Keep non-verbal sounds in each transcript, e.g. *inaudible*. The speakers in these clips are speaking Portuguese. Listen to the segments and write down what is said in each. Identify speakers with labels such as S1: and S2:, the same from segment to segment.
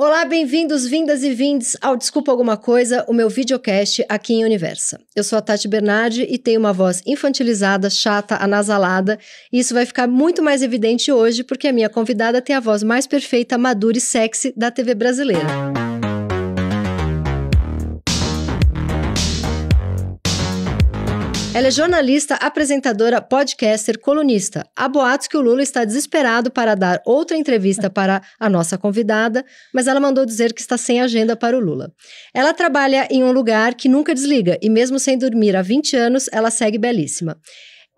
S1: Olá, bem-vindos, vindas e vindes ao Desculpa Alguma Coisa, o meu videocast aqui em Universa. Eu sou a Tati Bernardi e tenho uma voz infantilizada, chata, anasalada, e isso vai ficar muito mais evidente hoje porque a minha convidada tem a voz mais perfeita, madura e sexy da TV brasileira. Ela é jornalista, apresentadora, podcaster, colunista. Há boatos que o Lula está desesperado para dar outra entrevista *laughs* para a nossa convidada, mas ela mandou dizer que está sem agenda para o Lula. Ela trabalha em um lugar que nunca desliga e, mesmo sem dormir há 20 anos, ela segue belíssima.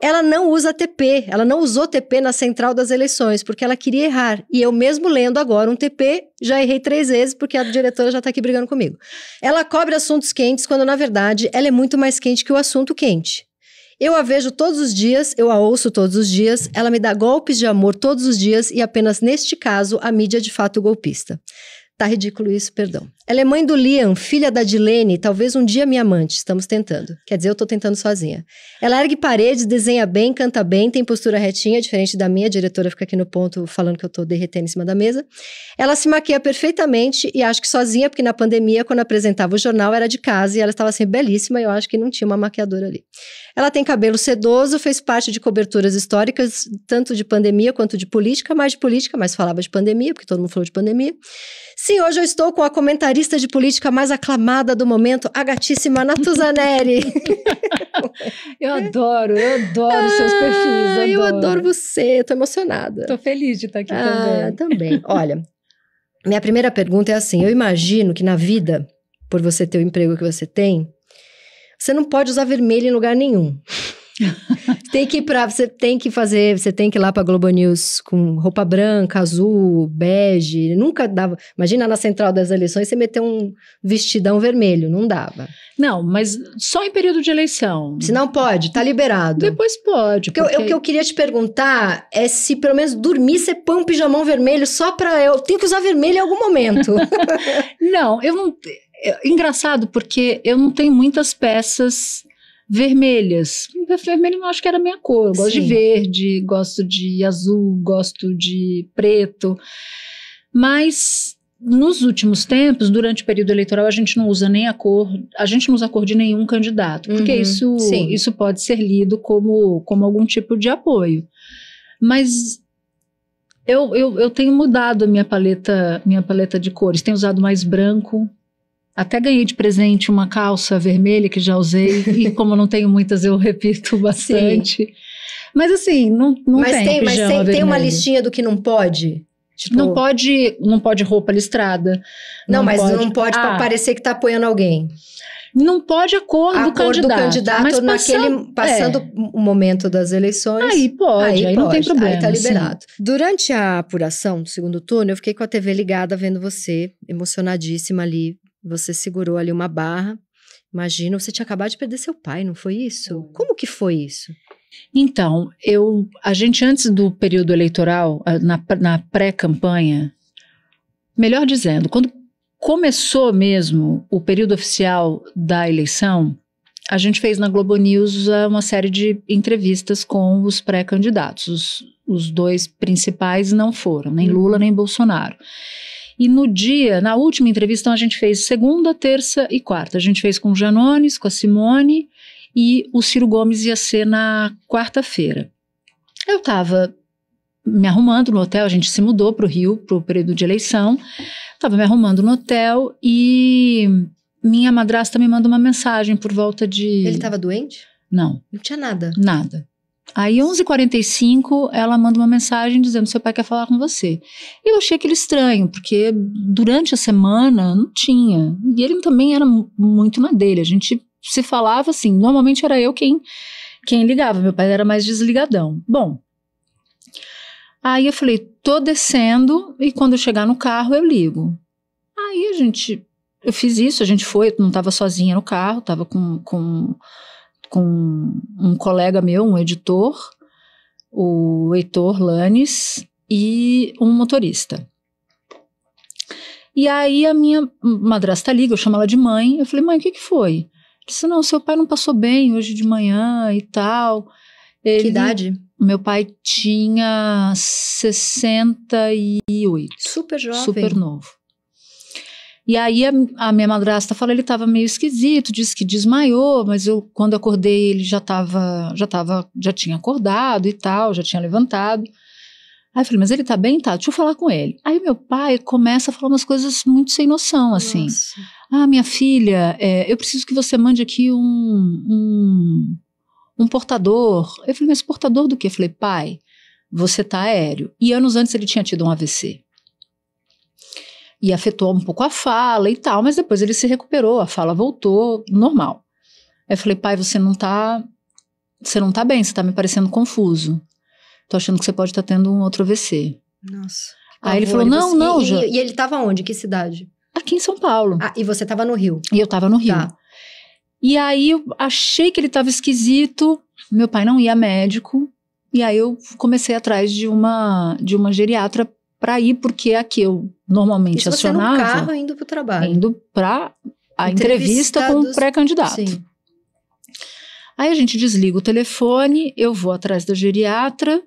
S1: Ela não usa TP, ela não usou TP na central das eleições, porque ela queria errar. E eu mesmo lendo agora um TP, já errei três vezes, porque a diretora já está aqui brigando comigo. Ela cobre assuntos quentes, quando na verdade ela é muito mais quente que o assunto quente. Eu a vejo todos os dias, eu a ouço todos os dias, ela me dá golpes de amor todos os dias e apenas neste caso a mídia é de fato é golpista. Tá ridículo isso, perdão. Ela é mãe do Liam, filha da Dilene, talvez um dia minha amante. Estamos tentando. Quer dizer, eu tô tentando sozinha. Ela ergue paredes, desenha bem, canta bem, tem postura retinha, diferente da minha. A diretora fica aqui no ponto falando que eu tô derretendo em cima da mesa. Ela se maquia perfeitamente e acho que sozinha, porque na pandemia, quando apresentava o jornal, era de casa e ela estava assim belíssima e eu acho que não tinha uma maquiadora ali. Ela tem cabelo sedoso, fez parte de coberturas históricas, tanto de pandemia quanto de política, mais de política, mas falava de pandemia, porque todo mundo falou de pandemia. Sim, hoje eu estou com a comentarista de política mais aclamada do momento, a gatíssima Natuzaneri. *laughs* eu adoro, eu adoro ah, seus perfis. Ah, adoro. Eu adoro você, tô emocionada. Tô feliz de estar aqui ah, também. Também. Olha, minha primeira pergunta é assim: eu imagino que na vida, por você ter o emprego que você tem, você não pode usar vermelho em lugar nenhum. *laughs* tem que ir pra, você tem que fazer, você tem que ir lá pra Globo News com roupa branca, azul, bege. Nunca dava. Imagina na central das eleições você meter um vestidão vermelho, não dava. Não, mas só em período de eleição. Se não pode, tá liberado. Depois pode. Porque... Eu, o que eu queria te perguntar é se pelo menos dormir você põe um pijamão vermelho só pra. Eu tenho que usar vermelho em algum momento. *laughs* não, eu não. É, engraçado
S2: porque eu não tenho muitas peças Vermelhas. Vermelho eu acho que era a minha cor. Eu gosto Sim. de verde, gosto de azul, gosto de preto. Mas nos últimos tempos, durante o período eleitoral, a gente não usa nem a cor, a gente não usa a cor de nenhum candidato, porque uhum, isso, isso pode ser lido como, como algum tipo de apoio. Mas eu, eu, eu tenho mudado a minha paleta, minha paleta de cores, tenho usado mais branco, até ganhei de presente uma calça vermelha que já usei, *laughs* e como não tenho muitas, eu repito bastante. Sim. Mas assim, não, não mas tem. tem mas tem, tem uma listinha
S1: do que não pode? Tipo...
S2: Não pode não pode roupa listrada. Não, não mas pode... não pode ah, parecer que tá apoiando alguém.
S1: Não pode a cor a do cor candidato. do candidato mas naquele, passando, passando é. o momento das eleições. Aí pode, aí, aí pode, não tem problema. Aí tá liberado. Sim. Durante a apuração do segundo turno, eu fiquei com a TV ligada vendo você, emocionadíssima ali, você segurou ali uma barra. Imagina, você tinha acabado de perder seu pai, não foi isso? Como que foi isso?
S2: Então, eu, a gente antes do período eleitoral, na, na pré-campanha, melhor dizendo, quando começou mesmo o período oficial da eleição, a gente fez na Globo News ah, uma série de entrevistas com os pré-candidatos. Os, os, dois principais não foram, nem uhum. Lula nem Bolsonaro. E no dia, na última entrevista, então a gente fez segunda, terça e quarta. A gente fez com o Janones, com a Simone e o Ciro Gomes ia ser na quarta-feira. Eu estava me arrumando no hotel, a gente se mudou para o Rio para o período de eleição. Estava me arrumando no hotel e minha madrasta me manda uma mensagem por volta de. Ele estava doente? Não. Não tinha nada. Nada. Aí, 11h45, ela manda uma mensagem dizendo: seu pai quer falar com você. E eu achei aquilo estranho, porque durante a semana não tinha. E ele também era muito na dele. A gente se falava assim. Normalmente era eu quem, quem ligava. Meu pai era mais desligadão. Bom. Aí eu falei: tô descendo e quando eu chegar no carro eu ligo. Aí a gente. Eu fiz isso, a gente foi, não estava sozinha no carro, estava com. com com um colega meu, um editor, o Heitor Lanes, e um motorista. E aí a minha madrasta liga, eu chamo ela de mãe, eu falei, mãe, o que, que foi? disse, não, seu pai não passou bem hoje de manhã e tal. Ele, que idade? Meu pai tinha 68. Super jovem. Super novo. E aí a, a minha madrasta falou, ele estava meio esquisito, disse que desmaiou, mas eu quando acordei ele já estava, já tava, já tinha acordado e tal, já tinha levantado. Aí eu falei, mas ele tá bem? Tá, deixa eu falar com ele. Aí meu pai começa a falar umas coisas muito sem noção, assim. Nossa. Ah, minha filha, é, eu preciso que você mande aqui um, um, um portador. Eu falei, mas portador do quê? Eu falei, pai, você tá aéreo. E anos antes ele tinha tido um AVC e afetou um pouco a fala e tal, mas depois ele se recuperou, a fala voltou normal. Aí eu falei, pai, você não tá, você não tá bem, você tá me parecendo confuso. Tô achando que você pode estar tá tendo um outro AVC.
S1: Nossa. Aí ele falou, não, você... não, e, já... e ele tava onde? Que cidade? Aqui em São Paulo. Ah, e você tava no Rio? E eu tava no Rio. Tá.
S2: E aí eu achei que ele tava esquisito, meu pai não ia médico, e aí eu comecei atrás de uma de uma geriatra para ir, porque é a que eu normalmente Isso acionava. Você no carro
S1: indo para o trabalho. Indo para a entrevista com o pré-candidato.
S2: Aí a gente desliga o telefone, eu vou atrás da geriatra,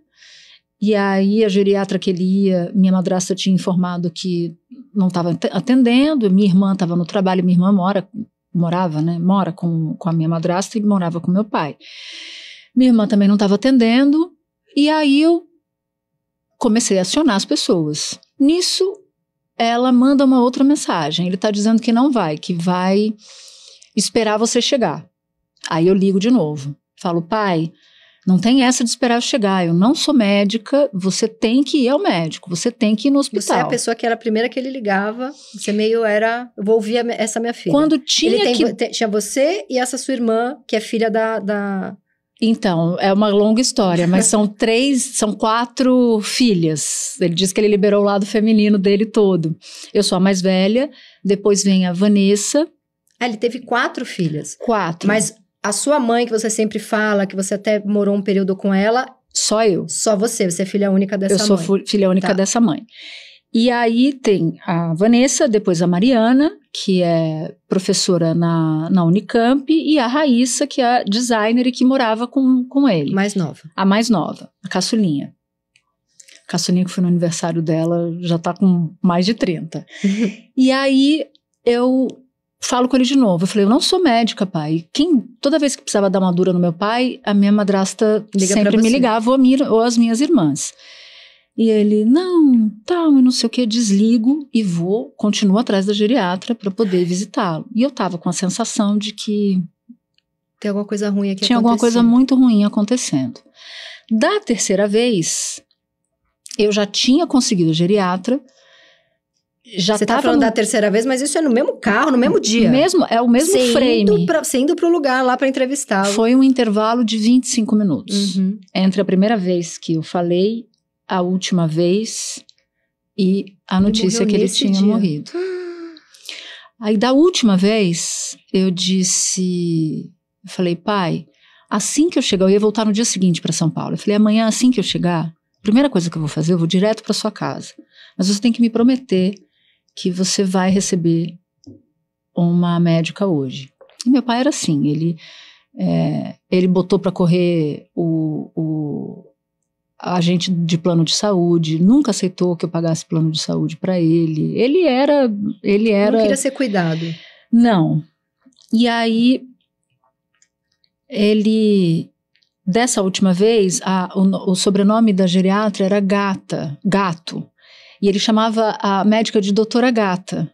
S2: e aí a geriatra que ele ia, minha madrasta tinha informado que não estava atendendo, minha irmã estava no trabalho, minha irmã mora, morava, né? Mora com, com a minha madrasta e morava com meu pai. Minha irmã também não estava atendendo, e aí eu comecei a acionar as pessoas. Nisso, ela manda uma outra mensagem. Ele está dizendo que não vai, que vai esperar você chegar. Aí eu ligo de novo. Falo, pai, não tem essa de esperar eu chegar. Eu não sou médica, você tem que ir ao médico, você tem que ir no hospital. Você é a pessoa
S1: que era a primeira que ele ligava, você meio era. Eu vou ouvir essa minha filha. Quando tinha. Ele tem, que... Tinha você e essa sua irmã, que é filha da, da
S2: então, é uma longa história, mas são *laughs* três, são quatro filhas. Ele diz que ele liberou o lado
S1: feminino dele todo. Eu sou a mais velha, depois vem a Vanessa. Ah, ele teve quatro filhas. Quatro. Mas a sua mãe, que você sempre fala, que você até morou um período com ela. Só eu. Só você, você é filha única dessa eu mãe. Eu sou filha única tá. dessa mãe.
S2: E aí tem a Vanessa, depois a Mariana, que é professora na, na Unicamp, e a Raíssa, que é designer e que morava com, com ele. Mais nova. A mais nova, a caçulinha. A caçulinha que foi no aniversário dela já tá com mais de 30. *laughs* E aí eu falo com ele de novo. Eu falei, eu não sou médica, pai. Quem, toda vez que precisava dar uma dura no meu pai, a minha madrasta Liga sempre me ligava, ou, a minha, ou as minhas irmãs. E ele, não, tal, e não sei o que, desligo e vou, continuo atrás da geriatra para poder visitá-lo. E eu tava com a
S1: sensação de que. Tem alguma coisa ruim aqui Tinha alguma coisa muito
S2: ruim acontecendo. Da terceira vez, eu já tinha conseguido a geriatra,
S1: já Você tá tava... tá falando da terceira vez, mas isso é no mesmo carro, no mesmo dia. Mesmo, é o mesmo você frame. Indo pra, você indo pro lugar lá para entrevistá-lo. Foi um intervalo de 25 minutos.
S2: Uhum. Entre a primeira vez que eu falei a última vez e a ele notícia que ele tinha dia. morrido. *gasps* Aí da última vez eu disse, eu falei, pai, assim que eu chegar, eu ia voltar no dia seguinte para São Paulo. Eu falei, amanhã assim que eu chegar, primeira coisa que eu vou fazer, eu vou direto para sua casa. Mas você tem que me prometer que você vai receber uma médica hoje. E meu pai era assim, ele é, ele botou para correr o, o a gente de plano de saúde, nunca aceitou que eu pagasse plano de saúde para ele. Ele era, ele era. Não queria ser cuidado. Não. E aí ele dessa última vez a, o, o sobrenome da geriatra era Gata, Gato, e ele chamava a médica de Doutora Gata.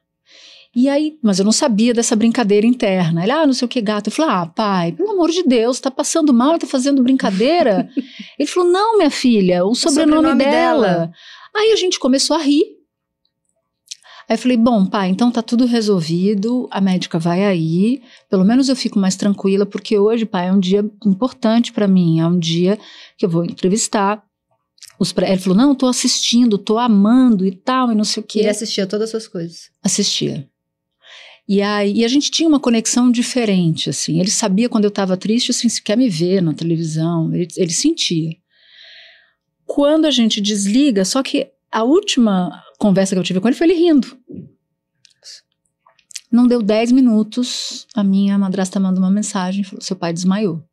S2: E aí, mas eu não sabia dessa brincadeira interna. Ele, ah, não sei o que, gato. Eu falei, ah, pai, pelo amor de Deus, tá passando mal, tá fazendo brincadeira? *laughs* Ele falou, não, minha filha, o sobrenome, o sobrenome dela. dela. Aí a gente começou a rir. Aí eu falei, bom, pai, então tá tudo resolvido, a médica vai aí, pelo menos eu fico mais tranquila, porque hoje, pai, é um dia importante para mim, é um dia que eu vou entrevistar, ele falou, não, estou assistindo, estou amando e tal,
S1: e não sei o quê. Ele assistia todas as suas coisas.
S2: Assistia. E, aí, e a gente tinha uma conexão diferente, assim. Ele sabia quando eu estava triste, assim, se quer me ver na televisão, ele, ele sentia. Quando a gente desliga, só que a última conversa que eu tive com ele foi ele rindo. Não deu 10 minutos, a minha madrasta mandou uma mensagem, falou, seu pai desmaiou.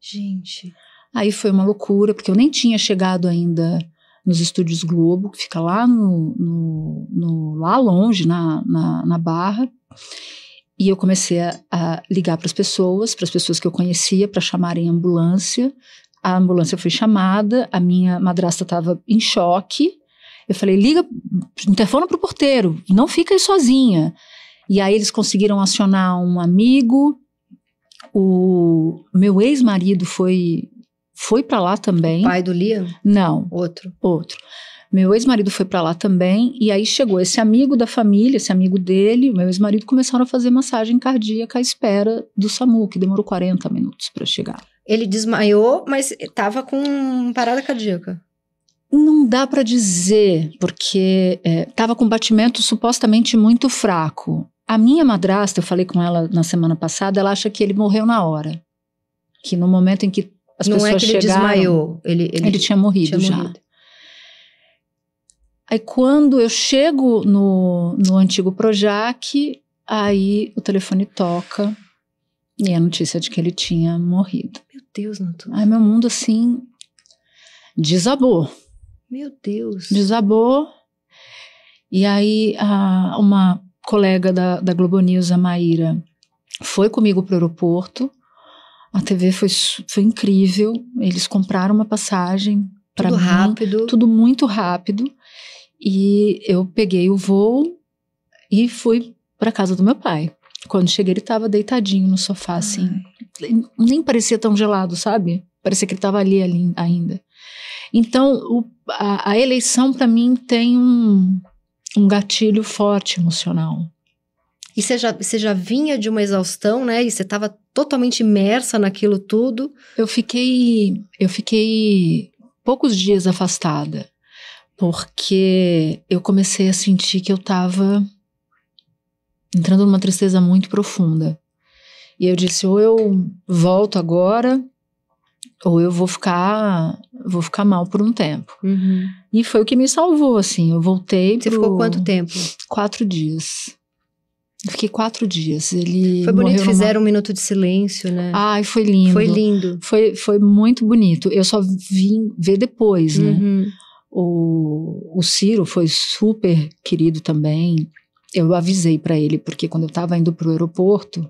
S2: Gente. Aí foi uma loucura, porque eu nem tinha chegado ainda nos estúdios Globo, que fica lá no, no, no lá longe, na, na, na, Barra. E eu comecei a, a ligar para as pessoas, para as pessoas que eu conhecia, para chamarem ambulância. A ambulância foi chamada, a minha madrasta estava em choque. Eu falei: liga, interfona para o porteiro, não fica aí sozinha. E aí eles conseguiram acionar um amigo. O meu ex-marido foi foi para lá também. O pai do Liam? Não. Outro. Outro. Meu ex-marido foi para lá também, e aí chegou esse amigo da família, esse amigo dele, meu ex-marido, começaram a fazer massagem cardíaca à espera do SAMU, que demorou 40 minutos para chegar.
S1: Ele desmaiou, mas estava com parada cardíaca.
S2: Não dá para dizer, porque estava é, com batimento supostamente muito fraco. A minha madrasta, eu falei com ela na semana passada, ela acha que ele morreu na hora. Que no momento em que as não é pessoas é que ele chegaram, desmaiou.
S1: Ele, ele, ele tinha morrido tinha já. Morrido.
S2: Aí quando eu chego no, no antigo Projac, aí o telefone toca e é a notícia de que ele tinha morrido. Meu Deus, não Aí meu mundo assim desabou. Meu Deus. Desabou. E aí a, uma colega da, da Globo News, a Maíra, foi comigo para o aeroporto a TV foi, foi incrível. Eles compraram uma passagem para mim. rápido. Tudo muito rápido. E eu peguei o voo e fui para casa do meu pai. Quando cheguei, ele estava deitadinho no sofá, assim. Nem parecia tão gelado, sabe? Parecia que ele estava ali, ali, ainda. Então, o, a, a, eleição, para mim, tem um, um gatilho forte emocional. E você já, você
S1: já vinha de uma exaustão, né? E você estava totalmente imersa naquilo tudo. Eu fiquei, eu fiquei poucos dias afastada, porque eu
S2: comecei a sentir que eu estava entrando numa tristeza muito profunda. E eu disse, ou eu volto agora, ou eu vou ficar, vou ficar mal por um tempo. Uhum. E foi o que me salvou, assim. Eu voltei. Você pro... ficou quanto tempo? Quatro dias. Eu fiquei quatro dias. Ele foi bonito, fizeram
S1: um minuto de silêncio, né? Ai, foi lindo. Foi lindo.
S2: Foi, foi muito bonito. Eu só vim ver depois, né? uhum. né? O, o Ciro foi super querido também. Eu avisei para ele, porque quando eu estava indo pro aeroporto,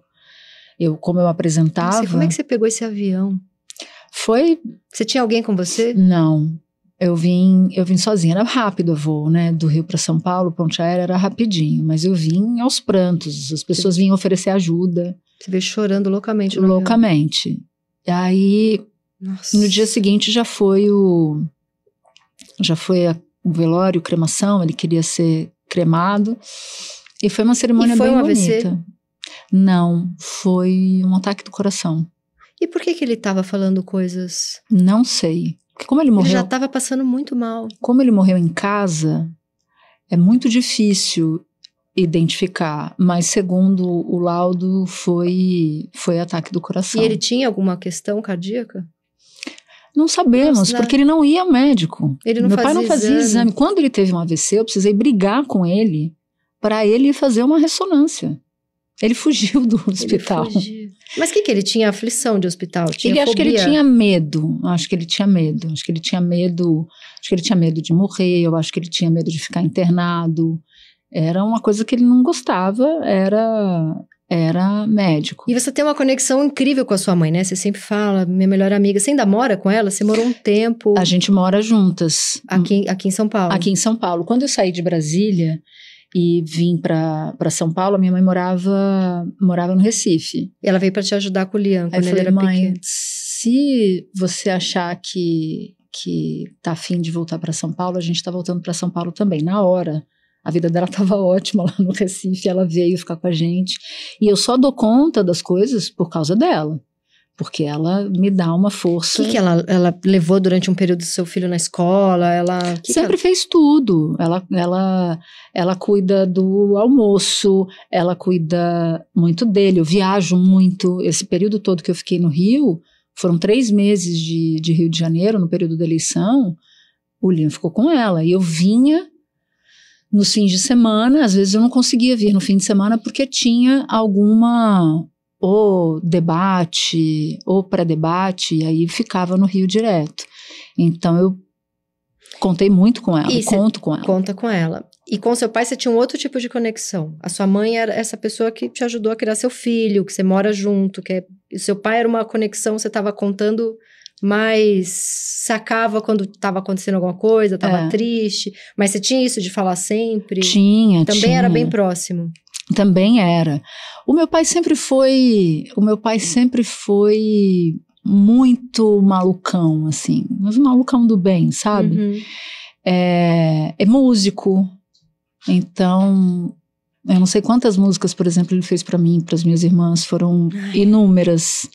S2: eu, como eu apresentava. Você, como é que você
S1: pegou esse avião?
S2: Foi. Você tinha alguém com você? Não. Eu vim, eu vim sozinha, era rápido o voo, né? Do Rio para São Paulo, ponte aérea era rapidinho, mas eu vim aos prantos, as pessoas vinham oferecer ajuda. Você veio chorando loucamente, no Loucamente. E aí, Nossa. no dia seguinte já foi o já foi a, o velório, cremação, ele queria ser cremado. E foi uma cerimônia foi bem um bonita. AVC? Não, foi um ataque do coração.
S1: E por que que ele estava falando coisas?
S2: Não sei. Porque como ele morreu. Ele já
S1: estava passando muito mal. Como ele morreu em casa,
S2: é muito difícil identificar, mas segundo o laudo foi foi ataque do coração. E ele
S1: tinha alguma questão cardíaca?
S2: Não sabemos, Nossa, porque ele não ia ao médico. Ele não Meu pai não fazia exame. exame. Quando ele teve um AVC, eu precisei brigar com ele para ele fazer uma ressonância. Ele fugiu do
S1: hospital. Ele fugiu. Mas o que, que ele tinha? Aflição de hospital? Tinha ele fobia? acho que ele tinha
S2: medo. Acho que ele tinha medo. Acho que ele tinha medo. Acho que ele tinha medo de morrer. Eu acho que ele tinha medo de ficar
S1: internado. Era uma coisa que ele não gostava. Era era médico. E você tem uma conexão incrível com a sua mãe, né? Você sempre fala, minha melhor amiga. Você ainda mora com ela? Você morou um tempo? A gente mora juntas. Aqui, aqui em São Paulo? Aqui em São Paulo. Quando eu saí de
S2: Brasília, e vim para São Paulo. Minha mãe morava morava no Recife. E ela veio para te ajudar com o Lian, quando Aí ele falei, era mãe, pequeno. se você achar que que tá afim de voltar para São Paulo, a gente tá voltando para São Paulo também na hora. A vida dela estava *laughs* ótima lá no Recife, ela veio ficar com a gente. E eu só dou conta das coisas por causa dela porque ela me dá uma força. O que, que ela, ela levou
S1: durante um período do seu filho na escola? Ela que sempre que ela... fez
S2: tudo. Ela, ela, ela cuida do almoço, ela cuida muito dele. Eu viajo muito. Esse período todo que eu fiquei no Rio, foram três meses de, de Rio de Janeiro, no período da eleição, o Liam ficou com ela. E eu vinha nos fins de semana, às vezes eu não conseguia vir no fim de semana porque tinha alguma ou debate, ou para debate, e aí ficava no Rio direto. Então eu contei muito com ela, e conto com ela. Conta com ela.
S1: E com seu pai você tinha um outro tipo de conexão. A sua mãe era essa pessoa que te ajudou a criar seu filho, que você mora junto, que é... o seu pai era uma conexão, você estava contando mas sacava quando estava acontecendo alguma coisa, estava é. triste. Mas você tinha isso de falar sempre? Tinha, Também tinha. era bem próximo
S2: também era.
S1: O meu pai sempre
S2: foi, o meu pai sempre foi muito malucão, assim, mas malucão do bem, sabe? Uhum. É, é músico, então eu não sei quantas músicas, por exemplo, ele fez para mim, para as minhas irmãs, foram inúmeras.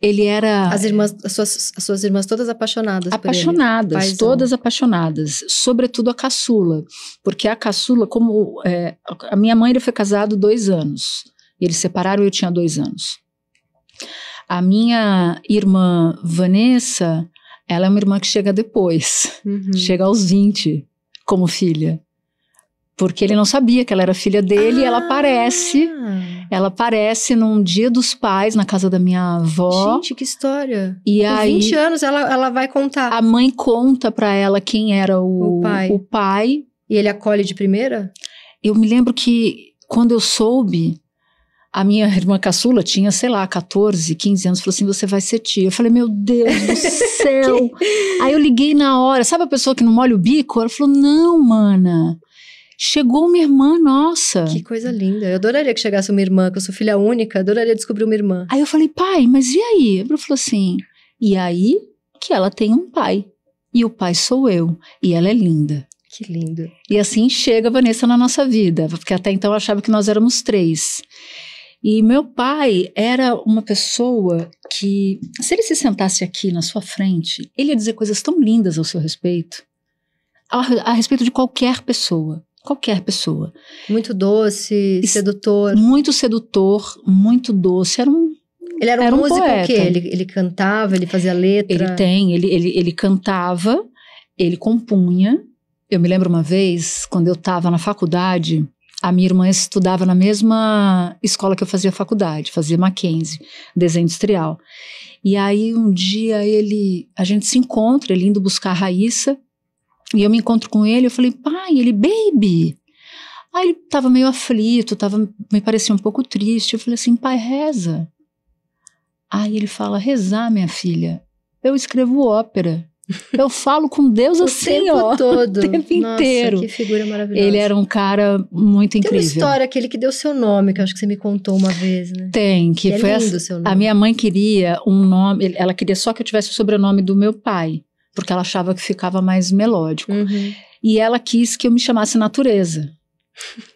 S1: Ele era. As irmãs, as suas, as suas irmãs todas apaixonadas. Apaixonadas, todas
S2: apaixonadas. Sobretudo a caçula. Porque a caçula, como. É, a minha mãe ele foi casado dois anos. Eles separaram e eu tinha dois anos. A minha irmã Vanessa, ela é uma irmã que chega depois. Uhum. Chega aos 20 como filha porque ele não sabia que ela era filha dele ah. e ela ah. aparece. Ela aparece num dia dos pais na casa da minha avó. Gente,
S1: que história. E Com aí 20 anos ela, ela
S2: vai contar. A mãe conta para ela quem era o, o, pai. o pai. E ele acolhe de primeira? Eu me lembro que quando eu soube, a minha irmã caçula tinha, sei lá, 14, 15 anos, falou assim: você vai ser tia. Eu falei, meu Deus do *laughs* céu. Aí eu liguei na hora, sabe a pessoa que não molha o bico? Ela falou: não, mana. Chegou uma irmã nossa. Que
S1: coisa linda. Eu adoraria que chegasse uma irmã, que eu sou filha única, adoraria descobrir uma irmã. Aí eu falei, pai, mas e aí? Ele falou assim, e aí que ela
S2: tem um pai. E o pai sou eu. E ela é linda.
S1: Que lindo.
S2: E assim chega a Vanessa na nossa vida, porque até então eu achava que nós éramos três. E meu pai era uma pessoa que, se ele se sentasse aqui na sua frente, ele ia dizer coisas tão lindas ao seu respeito, a, a respeito de qualquer pessoa
S1: qualquer pessoa.
S2: Muito doce, sedutor. Muito sedutor, muito doce. Era um ele era um, era um músico poeta. o quê? Ele,
S1: ele cantava, ele fazia letra? Ele tem, ele,
S2: ele, ele cantava, ele compunha. Eu me lembro uma vez, quando eu estava na faculdade, a minha irmã estudava na mesma escola que eu fazia faculdade, fazia Mackenzie, desenho industrial. E aí um dia ele, a gente se encontra, ele indo buscar a Raíssa, e eu me encontro com ele, eu falei, pai, ele, baby. Aí ele tava meio aflito, tava, me parecia um pouco triste. Eu falei assim, pai, reza. Aí ele fala, rezar, minha filha. Eu escrevo ópera.
S1: Eu falo com Deus *laughs* o assim, tempo ó, todo. o tempo Nossa, inteiro. Que figura maravilhosa. Ele era um cara muito Tem incrível. Tem uma história aquele que deu seu nome, que eu acho que você me contou uma vez, né? Tem,
S2: que, que é foi é lindo a, seu nome. a minha mãe queria um nome, ela queria só que eu tivesse o sobrenome do meu pai porque ela achava que ficava mais melódico. Uhum. E ela quis que eu me chamasse Natureza.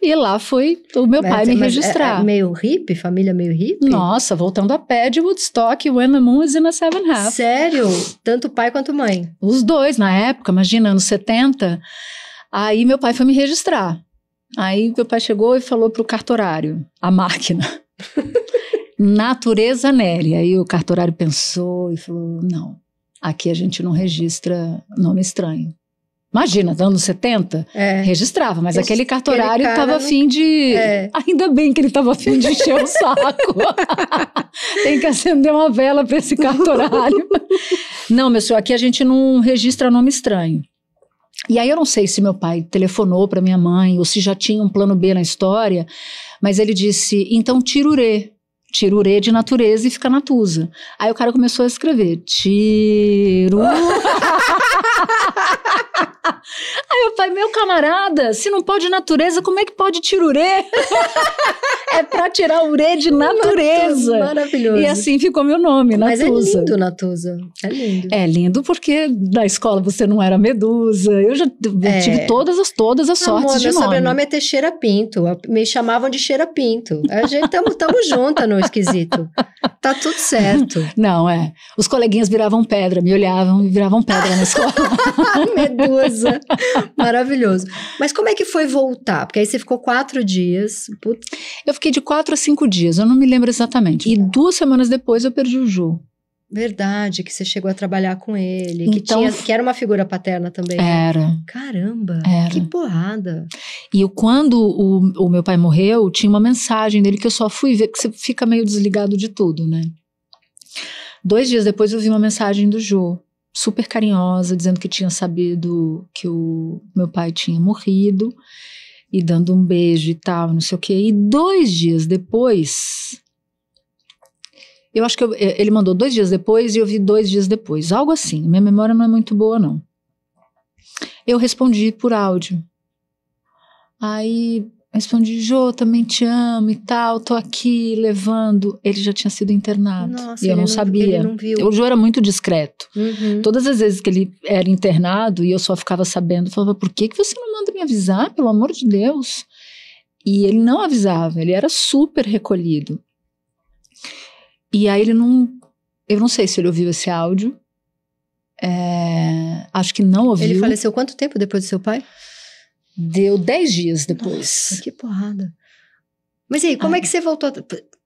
S2: E lá foi o meu mas, pai é, me registrar. É, é
S1: meio hippie? Família meio hippie?
S2: Nossa, voltando a pé de Woodstock, When the Moon is in a Seven Half. Sério? Tanto pai quanto mãe? Os dois, na época, imagina, anos 70. Aí meu pai foi me registrar. Aí meu pai chegou e falou pro cartorário, a máquina. *laughs* Natureza Nery Aí o cartorário pensou e falou, não, Aqui a gente não registra nome estranho. Imagina, anos 70, é. registrava, mas Esse, aquele cartorário estava cara... afim de. É. Ainda bem que ele estava afim de encher o saco. *laughs* Tem que acender uma vela para esse cartorário. não, meu senhor, aqui a gente não registra nome estranho. E aí eu não sei se meu pai telefonou para minha mãe ou se já tinha um plano B na história, mas ele disse: então tirurê tira o re de natureza e fica natuza. Aí o cara começou a escrever, tiro... *laughs* Aí eu falei, meu camarada, se não pode natureza, como é que pode tirurê? *laughs* é pra tirar urê de *laughs* natureza. Maravilhoso. E assim ficou meu nome, Natuza. Mas é lindo,
S1: Natuza. É lindo.
S2: É lindo porque
S1: na escola você não era Medusa. Eu já é. tive todas as, todas as Amor, sortes de meu nome. meu sobrenome é Teixeira Pinto. Me chamavam de Cheira Pinto. A gente tamo, tamo junta no esquisito. tá tudo certo. *laughs* Não, é. Os coleguinhas viravam pedra, me olhavam e
S2: viravam pedra na escola. *laughs* Medusa. Maravilhoso. Mas como é que foi voltar? Porque aí você ficou quatro dias. Putz. Eu fiquei de quatro a cinco dias, eu não me lembro exatamente. E
S1: tá. duas semanas depois eu perdi o Ju. Verdade, que você chegou a trabalhar com ele, então, que, tinha, que era uma figura paterna também. Né? Era. Caramba, era. que porrada.
S2: E eu, quando o, o meu pai morreu, tinha uma mensagem dele que eu só fui ver, porque você fica meio desligado de tudo, né? Dois dias depois eu vi uma mensagem do Jô, super carinhosa, dizendo que tinha sabido que o meu pai tinha morrido e dando um beijo e tal, não sei o quê. E dois dias depois, eu acho que eu, eh, ele mandou dois dias depois e eu vi dois dias depois. Algo assim. Minha memória não é muito boa, não. Eu respondi por áudio. Aí respondi, Jô, também te amo e tal, tô aqui levando. Ele já tinha sido internado. Nossa, e eu não, não sabia. Não o Jô era muito discreto. Uhum. Todas as vezes que ele era internado e eu só ficava sabendo, eu falava, por que, que você não manda me avisar, pelo amor de Deus? E ele não avisava, ele era super recolhido. E aí ele não. Eu não sei se ele ouviu esse áudio.
S1: É, acho que não ouviu. Ele faleceu quanto tempo depois do seu pai? Deu dez dias depois. Nossa, que porrada. Mas aí, como Ai. É. é que você voltou? A,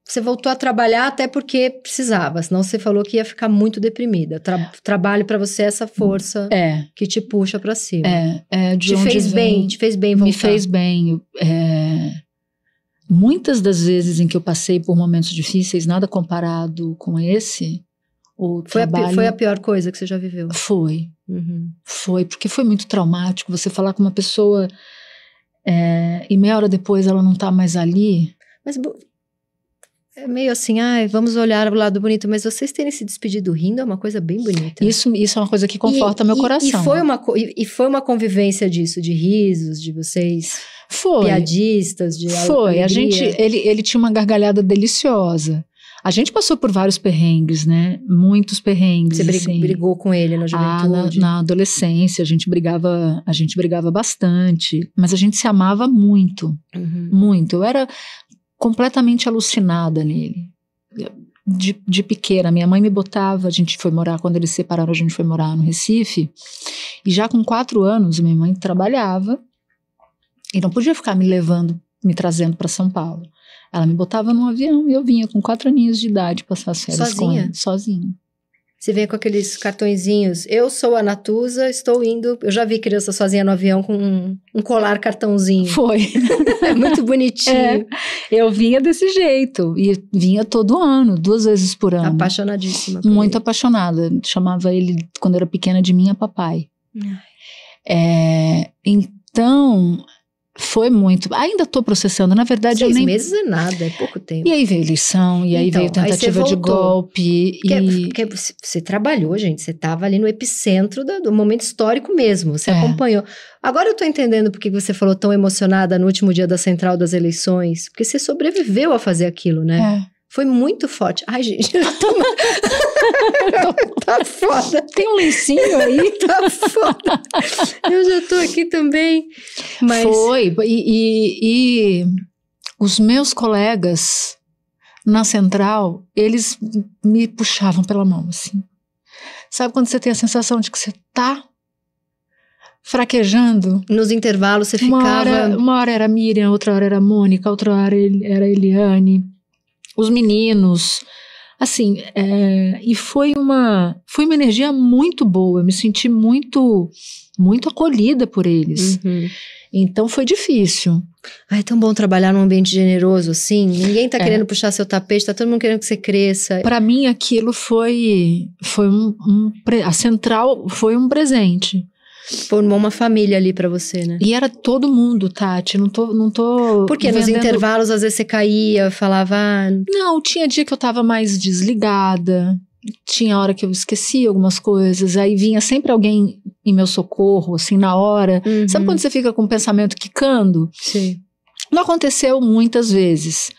S1: você voltou a trabalhar até porque precisava, senão você falou que ia ficar muito deprimida. Tra, trabalho para você é essa força é. que te puxa para cima. É, é de te onde fez vem, bem, te fez bem voltar. Me fez
S2: bem. É, muitas das vezes em que eu passei por momentos difíceis, nada comparado com esse, o foi trabalho... A, foi a
S1: pior coisa que você já viveu? Foi.
S2: Uhum. Foi, porque foi muito traumático você falar com uma pessoa é, e
S1: meia hora depois ela não tá mais ali. Mas é meio assim, ai, vamos olhar o lado bonito, mas vocês terem se despedido rindo é uma coisa bem bonita. Isso, isso é uma coisa que conforta e, meu e, coração. E foi, uma, e, e foi uma convivência disso, de risos, de vocês. Foi. Piadistas, de Foi. Alegria. A gente, ele,
S2: ele tinha uma gargalhada deliciosa. A gente passou por vários perrengues, né? Muitos perrengues. Você brigou, assim. brigou com ele na juventude? Ah, na, na, adolescência, a gente brigava, a gente brigava bastante, mas a gente se amava muito, uhum. muito. Eu era completamente alucinada nele. De, de pequena, minha mãe me botava, a gente foi morar, quando eles separaram, a gente foi morar no Recife. E já com quatro anos, minha mãe trabalhava e não podia ficar me levando, me trazendo para São Paulo. Ela me botava num avião e eu vinha com quatro
S1: aninhos de idade passar as férias sozinha? com sozinha. Você vem com aqueles cartõezinhos. Eu sou a Natuza, estou indo. Eu já vi criança sozinha no avião com um, um colar cartãozinho. Foi. *laughs* é muito bonitinho. É. Eu vinha desse jeito. E vinha todo
S2: ano, duas vezes por ano. Apaixonadíssima. Por muito ele. apaixonada. Chamava ele, quando era pequena, de minha papai. É, então, foi muito. Ainda estou processando. Na verdade, Seis eu nem. meses
S1: é nada, é pouco tempo. E
S2: aí veio eleição, e aí então, veio tentativa aí de
S1: golpe. Porque, é e... porque você trabalhou, gente. Você estava ali no epicentro do, do, momento histórico mesmo. Você é. acompanhou. Agora eu estou entendendo por que você falou tão emocionada no último dia da central das eleições. Porque você sobreviveu a fazer aquilo, né? É. Foi muito forte. Ai, gente. *laughs* tá foda. Tem um lencinho aí? *laughs* tá foda. Eu já tô aqui também. Mas... Foi. E,
S2: e, e os meus colegas na central, eles me puxavam pela mão, assim. Sabe quando você tem a sensação de que você tá fraquejando. Nos intervalos você uma ficava. Hora, uma hora era Miriam, outra hora era Mônica, outra hora era Eliane. Os meninos, Assim, é, e foi uma, foi uma energia muito boa, eu me
S1: senti muito, muito acolhida por eles. Uhum. Então foi difícil. é tão bom trabalhar num ambiente generoso assim. Ninguém tá é. querendo puxar seu tapete, tá todo mundo querendo que você cresça. Para mim aquilo foi foi um, um a central
S2: foi um presente. Formou uma família ali para você, né? E era todo mundo, Tati.
S1: Não tô. Não tô Porque vendendo... nos intervalos, às vezes, você caía, falava. Ah,
S2: não, tinha dia que eu tava mais desligada. Tinha hora que eu esquecia algumas coisas, aí vinha sempre alguém em meu socorro, assim, na hora. Uhum. Sabe quando você fica com o pensamento quicando? Sim. Não aconteceu muitas vezes,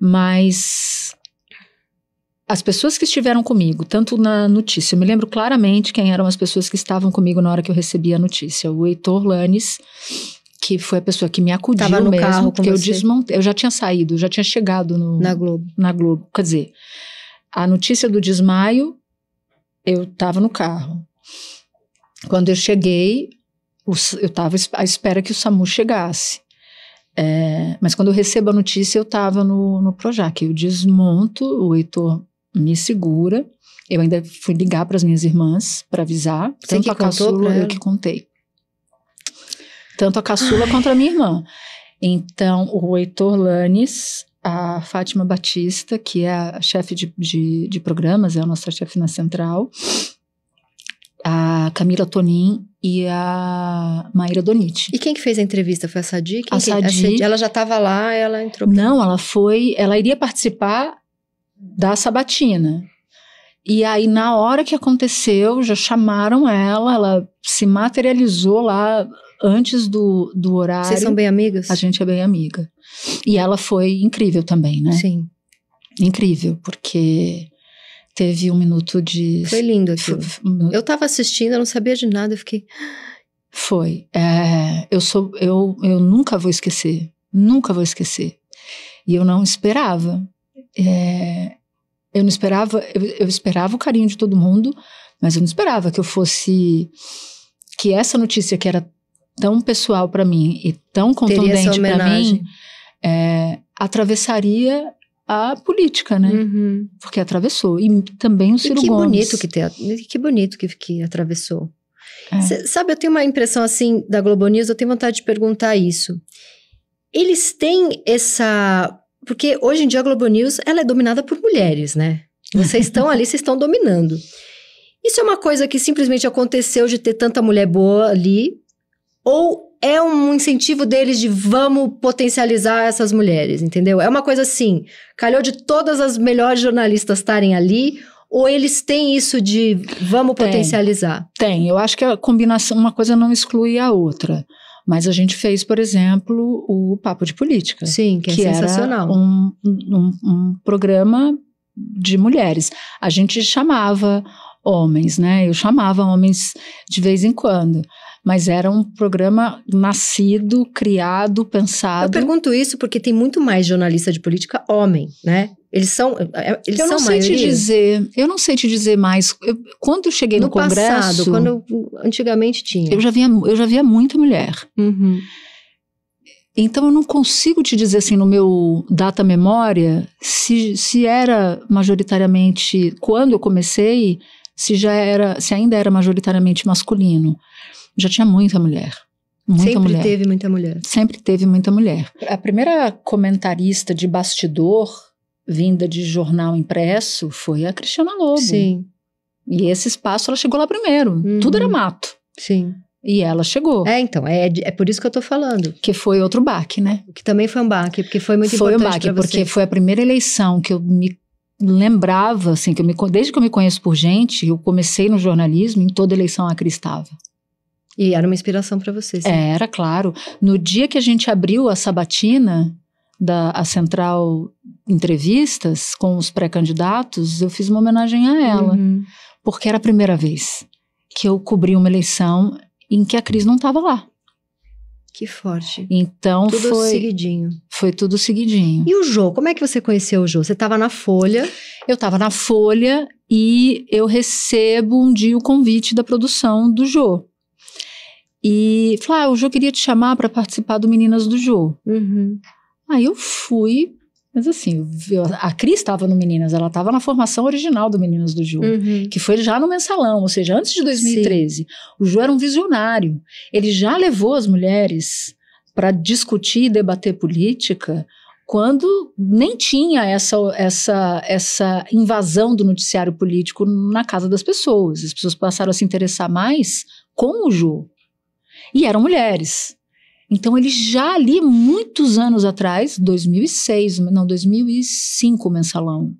S2: mas as pessoas que estiveram comigo, tanto na notícia, eu me lembro claramente quem eram as pessoas que estavam comigo na hora que eu recebi a notícia. O Heitor Lanes, que foi a pessoa que me acudiu Tava no mesmo, carro porque eu desmontei. Eu já tinha saído, já tinha chegado no, na Globo. Na Globo. Quer dizer, a notícia do desmaio, eu estava no carro. Quando eu cheguei, eu estava à espera que o SAMU chegasse. É, mas quando eu recebo a notícia, eu estava no, no Projac. Eu desmonto, o Heitor me segura. Eu ainda fui ligar para as minhas irmãs para avisar. Você tanto a caçula, eu que contei. Tanto a caçula quanto a minha irmã. Então, o Heitor Lanes, a Fátima Batista, que é a chefe de, de, de programas, é a nossa chefe na central, a Camila Tonin e a Maíra Doniti. E quem que fez a entrevista? Foi a Sadi? Quem a, Sadi, que, a Sadi Ela já estava lá, ela entrou. Não, ela foi. Ela iria participar da sabatina. E aí, na hora que aconteceu, já chamaram ela, ela se materializou lá antes do, do horário. Vocês são bem amigas? A gente é bem amiga. E ela foi incrível também, né? Sim. Incrível, porque teve um minuto de. Foi lindo aquilo. Eu tava assistindo, eu não sabia de nada, eu fiquei. Foi. É, eu, sou, eu, eu nunca vou esquecer. Nunca vou esquecer. E eu não esperava. É, eu não esperava, eu, eu esperava o carinho de todo mundo, mas eu não esperava que eu fosse que essa notícia que era tão pessoal para mim e tão contundente para mim é, atravessaria a política, né? Uhum.
S1: Porque atravessou e também o Ciro e que Gomes. bonito que te, que bonito que, que atravessou. É. Cê, sabe, eu tenho uma impressão assim da Globo News, eu tenho vontade de perguntar isso. Eles têm essa porque hoje em dia a Globo News ela é dominada por mulheres, né? Vocês estão ali, vocês estão dominando. Isso é uma coisa que simplesmente aconteceu de ter tanta mulher boa ali? Ou é um incentivo deles de vamos potencializar essas mulheres, entendeu? É uma coisa assim, calhou de todas as melhores jornalistas estarem ali, ou eles têm isso de vamos tem, potencializar? Tem,
S2: eu acho que a combinação, uma coisa não exclui a outra. Mas a gente fez, por exemplo, o Papo de Política. Sim, que, é sensacional. Era um, um, um programa de mulheres. A gente chamava homens, né? Eu chamava homens de vez em quando mas era um programa nascido, criado,
S1: pensado. Eu pergunto isso porque tem muito mais jornalista de política homem, né? Eles são, é, é, eles eu não são sei maioria. te dizer,
S2: eu não sei te dizer mais. Eu, quando eu cheguei no, no congresso, passado, quando eu, antigamente tinha, eu já via, eu já via muita mulher. Uhum. Então eu não consigo te dizer assim no meu data memória se, se era majoritariamente quando eu comecei se já era se ainda era majoritariamente masculino já tinha muita mulher. Muita Sempre mulher. teve muita mulher. Sempre teve muita mulher. A primeira comentarista de bastidor vinda de jornal impresso foi a Cristiana Lobo. Sim. E esse espaço ela chegou lá primeiro. Uhum. Tudo era
S1: mato. Sim. E ela chegou. É, então, é, é por isso que eu tô falando. Que foi outro baque, né? Que também foi um baque, porque foi muito foi importante. Foi um baque, pra porque você. foi
S2: a primeira eleição que eu me lembrava, assim, que eu me, desde que eu me conheço por gente, eu comecei no jornalismo, em toda eleição a Cris estava.
S1: E era uma inspiração para vocês. era, claro.
S2: No dia que a gente abriu a sabatina da a Central Entrevistas com os pré-candidatos, eu fiz uma homenagem a ela. Uhum. Porque era a primeira vez que eu cobri uma eleição em que a Cris não estava lá.
S1: Que forte.
S2: Então tudo foi. seguidinho. Foi tudo seguidinho. E o Jô, como é que você conheceu o Jô? Você estava na Folha. Eu estava na Folha e eu recebo um dia o convite da produção do Jô. E falou: ah, o Jô queria te chamar para participar do Meninas do Jô. Uhum. Aí eu fui, mas assim, a Cris estava no Meninas, ela estava na formação original do Meninas do Ju, uhum. que foi já no mensalão, ou seja, antes de 2013. Sim. O Ju era um visionário. Ele já levou as mulheres para discutir e debater política quando nem tinha essa, essa, essa invasão do noticiário político na casa das pessoas. As pessoas passaram a se interessar mais com o Ju. E eram mulheres. Então ele já ali, muitos anos atrás, 2006, não, 2005, mensalão.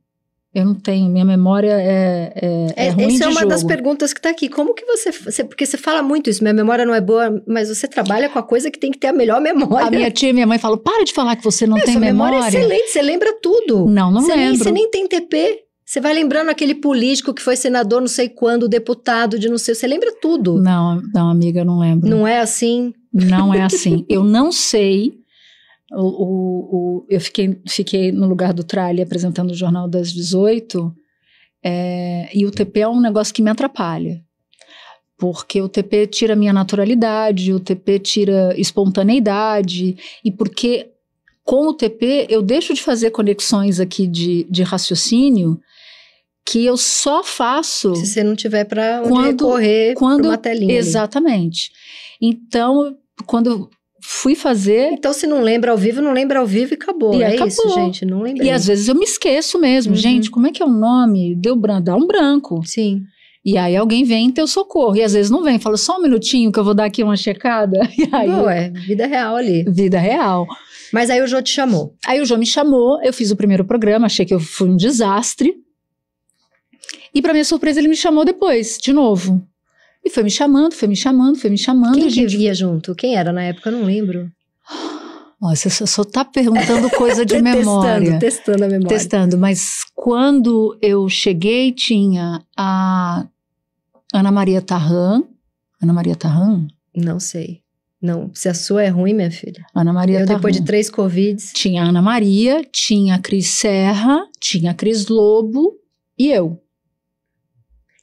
S1: Eu não tenho, minha memória é, é, é, é ruim Essa é uma jogo. das perguntas que está aqui. Como que você, você, Porque você fala muito isso, minha memória não é boa, mas você trabalha com a coisa que tem que ter a melhor memória. A minha tia e minha mãe falam, para de falar que você não tem memória. memória é excelente, você lembra tudo. Não, não você lembro. Nem, você nem tem TP. Você vai lembrando aquele político que foi senador não sei quando, deputado de não sei, você lembra tudo. Não, não, amiga, não lembro. Não é assim? Não é *laughs* assim. eu não sei.
S2: O, o, o, eu fiquei, fiquei no lugar do Tralha apresentando o Jornal das 18, é, e o TP é um negócio que me atrapalha. Porque o TP tira minha naturalidade, o TP tira espontaneidade, e porque com o TP eu deixo de fazer conexões aqui de, de raciocínio que eu só faço se você não tiver para quando correr quando uma telinha exatamente então quando fui fazer então se não lembra ao vivo
S1: não lembra ao vivo e acabou e é acabou. isso gente não lembra e às
S2: vezes eu me esqueço mesmo uhum. gente como é que é o nome deu branco dá um branco sim e aí alguém vem em teu socorro. E às vezes não vem, fala só um minutinho que eu vou dar aqui uma checada. *laughs* E aí, Ué, vida real ali. Vida real. Mas aí o Jô te chamou. Aí o Jô me chamou, eu fiz o primeiro programa, achei que eu fui um desastre. E para minha surpresa, ele me chamou depois, de novo. E foi me chamando, foi me chamando, foi me chamando. Quem gente... vivia junto? Quem era na época? Eu não lembro. Nossa, você só tá perguntando coisa de *laughs* memória. Testando, testando
S1: a memória. Testando,
S2: mas quando eu cheguei, tinha a Ana Maria Tarran. Ana Maria Tarran? Não sei. Não, se a sua é ruim, minha filha. Ana Maria Eu, Tarran. depois de três Covids. Tinha a Ana Maria, tinha a Cris Serra, tinha a Cris Lobo e eu.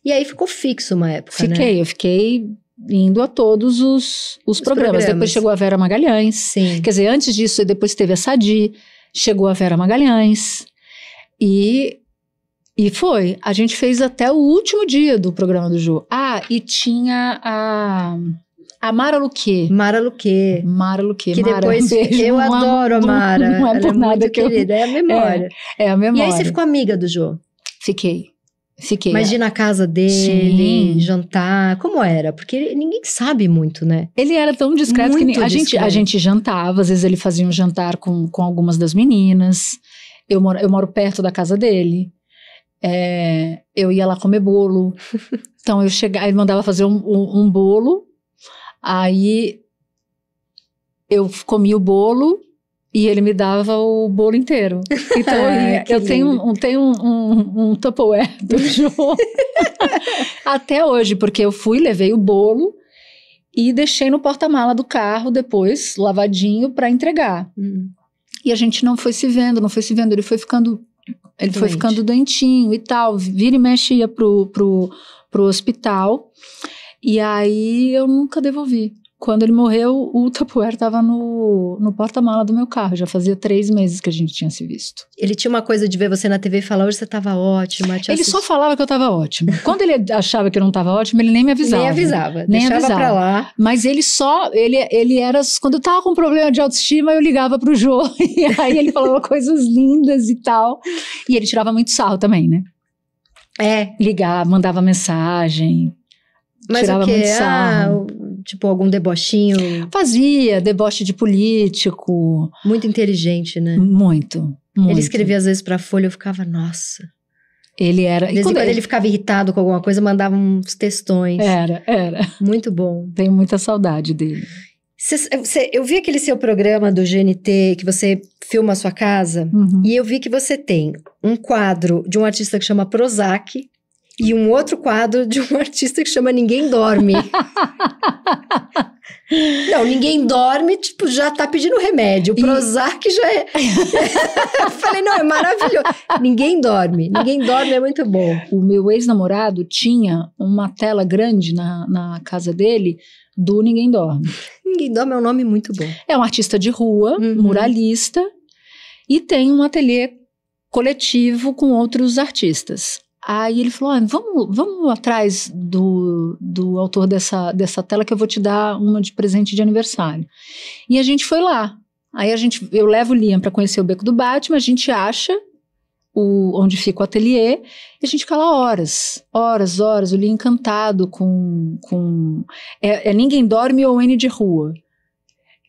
S2: E aí ficou fixo uma época, né? Fiquei, né? eu fiquei indo a todos os, os, os programas. programas. Depois chegou a Vera Magalhães. Sim. Quer dizer, antes disso, depois teve a Sadi, chegou a Vera Magalhães. E, e foi. A gente fez até o último dia do programa do Ju. Ah, e tinha a. A Mara Luque. Mara Luque. Mara Luque. Que Mara, depois beijo, eu adoro a Mara. Não, não é Ela por é nada que querida, eu... é a é, memória.
S1: É, é a memória. E aí você ficou amiga do Jô? Fiquei. Fiquei. Imagina é. a casa dele, Sim. jantar, como era? Porque ninguém sabe muito, né? Ele era tão discreto muito que a, discreto. Gente, a gente jantava, às vezes ele fazia
S2: um jantar com, com algumas das meninas. Eu moro, eu moro perto da casa dele. É, eu ia lá comer bolo. *laughs* Então eu chegava, ele mandava fazer um, um, um bolo. Aí eu comi o bolo e ele me dava o bolo inteiro. *laughs* Então eu, eu tenho, um, tenho um, um, um Tupperware do *laughs* João até hoje, porque eu fui, levei o bolo e deixei no porta-mala do carro depois, lavadinho, para entregar. Hum. E a gente não foi se vendo, não foi se vendo. Ele foi ficando. Ele Doente. foi ficando doentinho e tal. Vira e mexe ia pro, pro, pro hospital. E aí eu nunca devolvi. Quando ele morreu, o Tupperware estava no, no porta-mala do meu carro. Já fazia três meses que a gente tinha se visto.
S1: Ele tinha uma coisa de ver você na TV e falar, hoje você estava ótima. Te ele só
S2: falava que eu estava ótima. *laughs* Quando ele achava que eu não estava ótima, ele nem me avisava. Nem avisava. Nem deixava avisava. pra lá. Mas ele só, ele, ele era, quando eu tava com problema de autoestima, eu ligava pro Jô. *laughs* E aí ele falava coisas lindas e tal. E ele tirava muito sarro também, né? É. Ligava, mandava mensagem,
S1: mas tirava o muito sarro. Ah, Tipo, algum debochinho? Fazia, deboche de político. Muito inteligente, né? Muito, muito. Ele escrevia às vezes a Folha, eu ficava, nossa. Ele era. Desde quando, quando ele... ele... ficava irritado com alguma coisa, mandava uns textões. Era, era. Muito bom. Tenho muita saudade dele. Cê, eh, cê, eu vi aquele seu programa do GNT que você filma a sua casa, uhum. e eu vi que você tem um quadro de um artista que chama Prozac, e um outro quadro de um *laughs* artista que chama Ninguém Dorme. *laughs* Não, ninguém dorme, tipo, já tá pedindo remédio. O Prozac já é. *laughs* eu falei, não, é maravilhoso. Ninguém dorme. Ninguém
S2: dorme é muito bom. O meu ex-namorado tinha uma tela grande na, na casa dele do Ninguém Dorme. Ninguém Dorme é um nome muito bom. É um artista de rua, uhum. muralista, e tem um ateliê coletivo com outros artistas. Aí ele falou: ah, vamos, vamos atrás do, do autor dessa, dessa tela que eu vou te dar uma de presente de aniversário. E a gente foi lá. Aí a gente, eu levo o Liam para conhecer o Beco do Batman, a gente acha o, onde fica o ateliê, e a gente fica lá horas, horas, horas. O Liam encantado com. com é, é Ninguém Dorme ou N de Rua.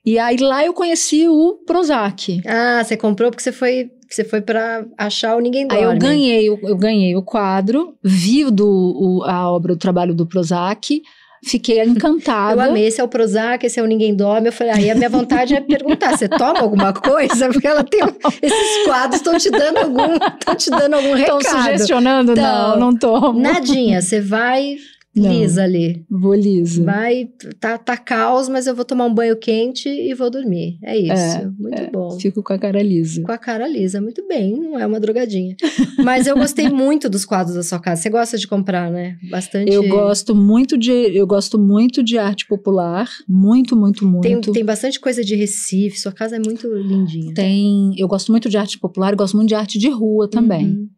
S2: E aí lá eu conheci o Prozac. Ah, você comprou porque você foi que você foi para achar o Ninguém Dorme. Aí eu ganhei, eu,
S1: ganhei o quadro, vi do, o, a obra, o trabalho do Prozac, Fiquei *laughs* encantada. Eu amei, esse é o Prozac, esse é o Ninguém Dorme. Eu falei, aí ah, a minha vontade é perguntar, você toma alguma coisa? Porque ela tem esses quadros, estão te dando algum, estão te dando algum recado. Estão sugestionando? Então, não, não tomo. Nadinha, você vai, lisa ali. Vou lisa. Vai, tá, tá caos, mas eu vou tomar um banho quente e vou dormir. É, é isso. É, muito é, bom. Fico com a cara lisa. Com a cara lisa, muito bem. Não é uma drogadinha. *laughs* mas eu gostei muito dos quadros da sua casa. Você gosta de comprar, né? Bastante. Eu gosto muito de, eu gosto muito de arte popular. Muito, muito, muito. Tem, tem bastante coisa de Recife. Sua casa é muito
S2: lindinha. Tem. Eu gosto muito de arte popular. gosto muito de arte de rua também. Uhum.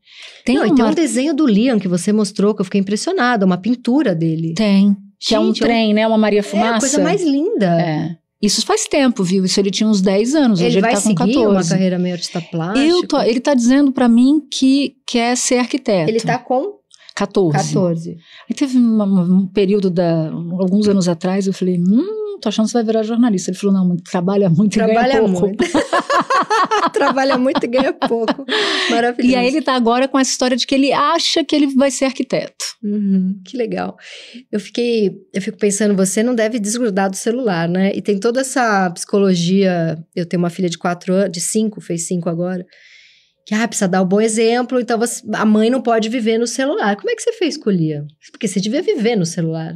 S2: Tem, Não, uma... tem um desenho
S1: do Liam que você mostrou, que eu fiquei impressionada, uma pintura dele. Tem. Que Gente, é um trem, eu... né? Uma Maria Fumaça. É a coisa mais
S2: linda. É.
S1: Isso faz tempo, viu? Isso ele tinha uns 10 anos, ele hoje ele tá com 14. Ele vai uma carreira meio artista plástico? Eu
S2: tô, ele tá dizendo para mim que quer ser arquiteto. Ele tá com 14. 14. Aí teve uma, um período, da, alguns anos atrás, eu falei, hum, tô achando que você vai virar jornalista. Ele falou, não, trabalha muito trabalha e ganha pouco.
S1: *laughs* trabalha muito e ganha pouco. Maravilhoso. E aí ele está
S2: agora com essa história de que
S1: ele acha que ele vai ser arquiteto. Uhum, que legal. Eu fiquei, eu fico pensando, você não deve desgrudar do celular, né? E tem toda essa psicologia. Eu tenho uma filha de quatro anos, de cinco, fez cinco agora que ah, precisa dar o um bom exemplo, então você, a mãe não pode viver no celular. Como é que você fez com o Porque você devia viver no celular.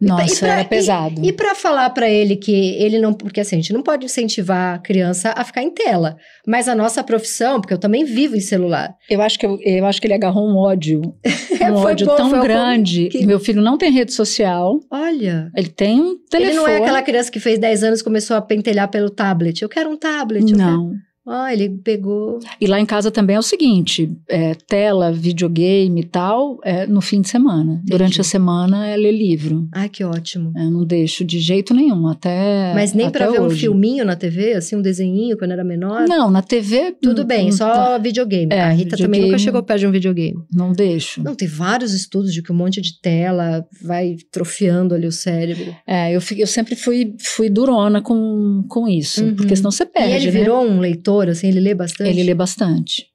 S2: Nossa, e pra, era pesado.
S1: E, e para falar para ele que ele não. Porque assim, a gente não pode incentivar a criança a ficar em tela. Mas a nossa profissão, porque eu também vivo em celular. Eu acho que, eu, eu acho que ele agarrou um ódio. *laughs* Um ódio bom, tão grande. Que... Meu filho não tem rede social. Olha. Ele tem um telefone. Ele não é aquela criança que fez 10 anos e começou a pentelhar pelo tablet. Eu quero um tablet. Não. Eu quero... Ó, oh, ah, ele pegou. E lá em casa também é o seguinte: é, tela,
S2: videogame e tal, é no fim de semana. Entendi. Durante a semana é ler livro. Ah, que ótimo.
S1: É, não deixo de jeito nenhum, até. Mas nem para ver hoje. um filminho na TV, assim, um desenhinho quando era menor? Não, na TV. Tudo bem, só tá. videogame. É, a Rita videogame, também nunca chegou perto de um videogame. Não deixo. Não, tem vários estudos de que um monte de tela vai trofiando ali o
S2: cérebro. É, eu, eu sempre fui, fui durona com, com isso, uhum. porque senão você perde. E ele né? virou um leitor leitor, assim, ele lê bastante? Ele lê bastante.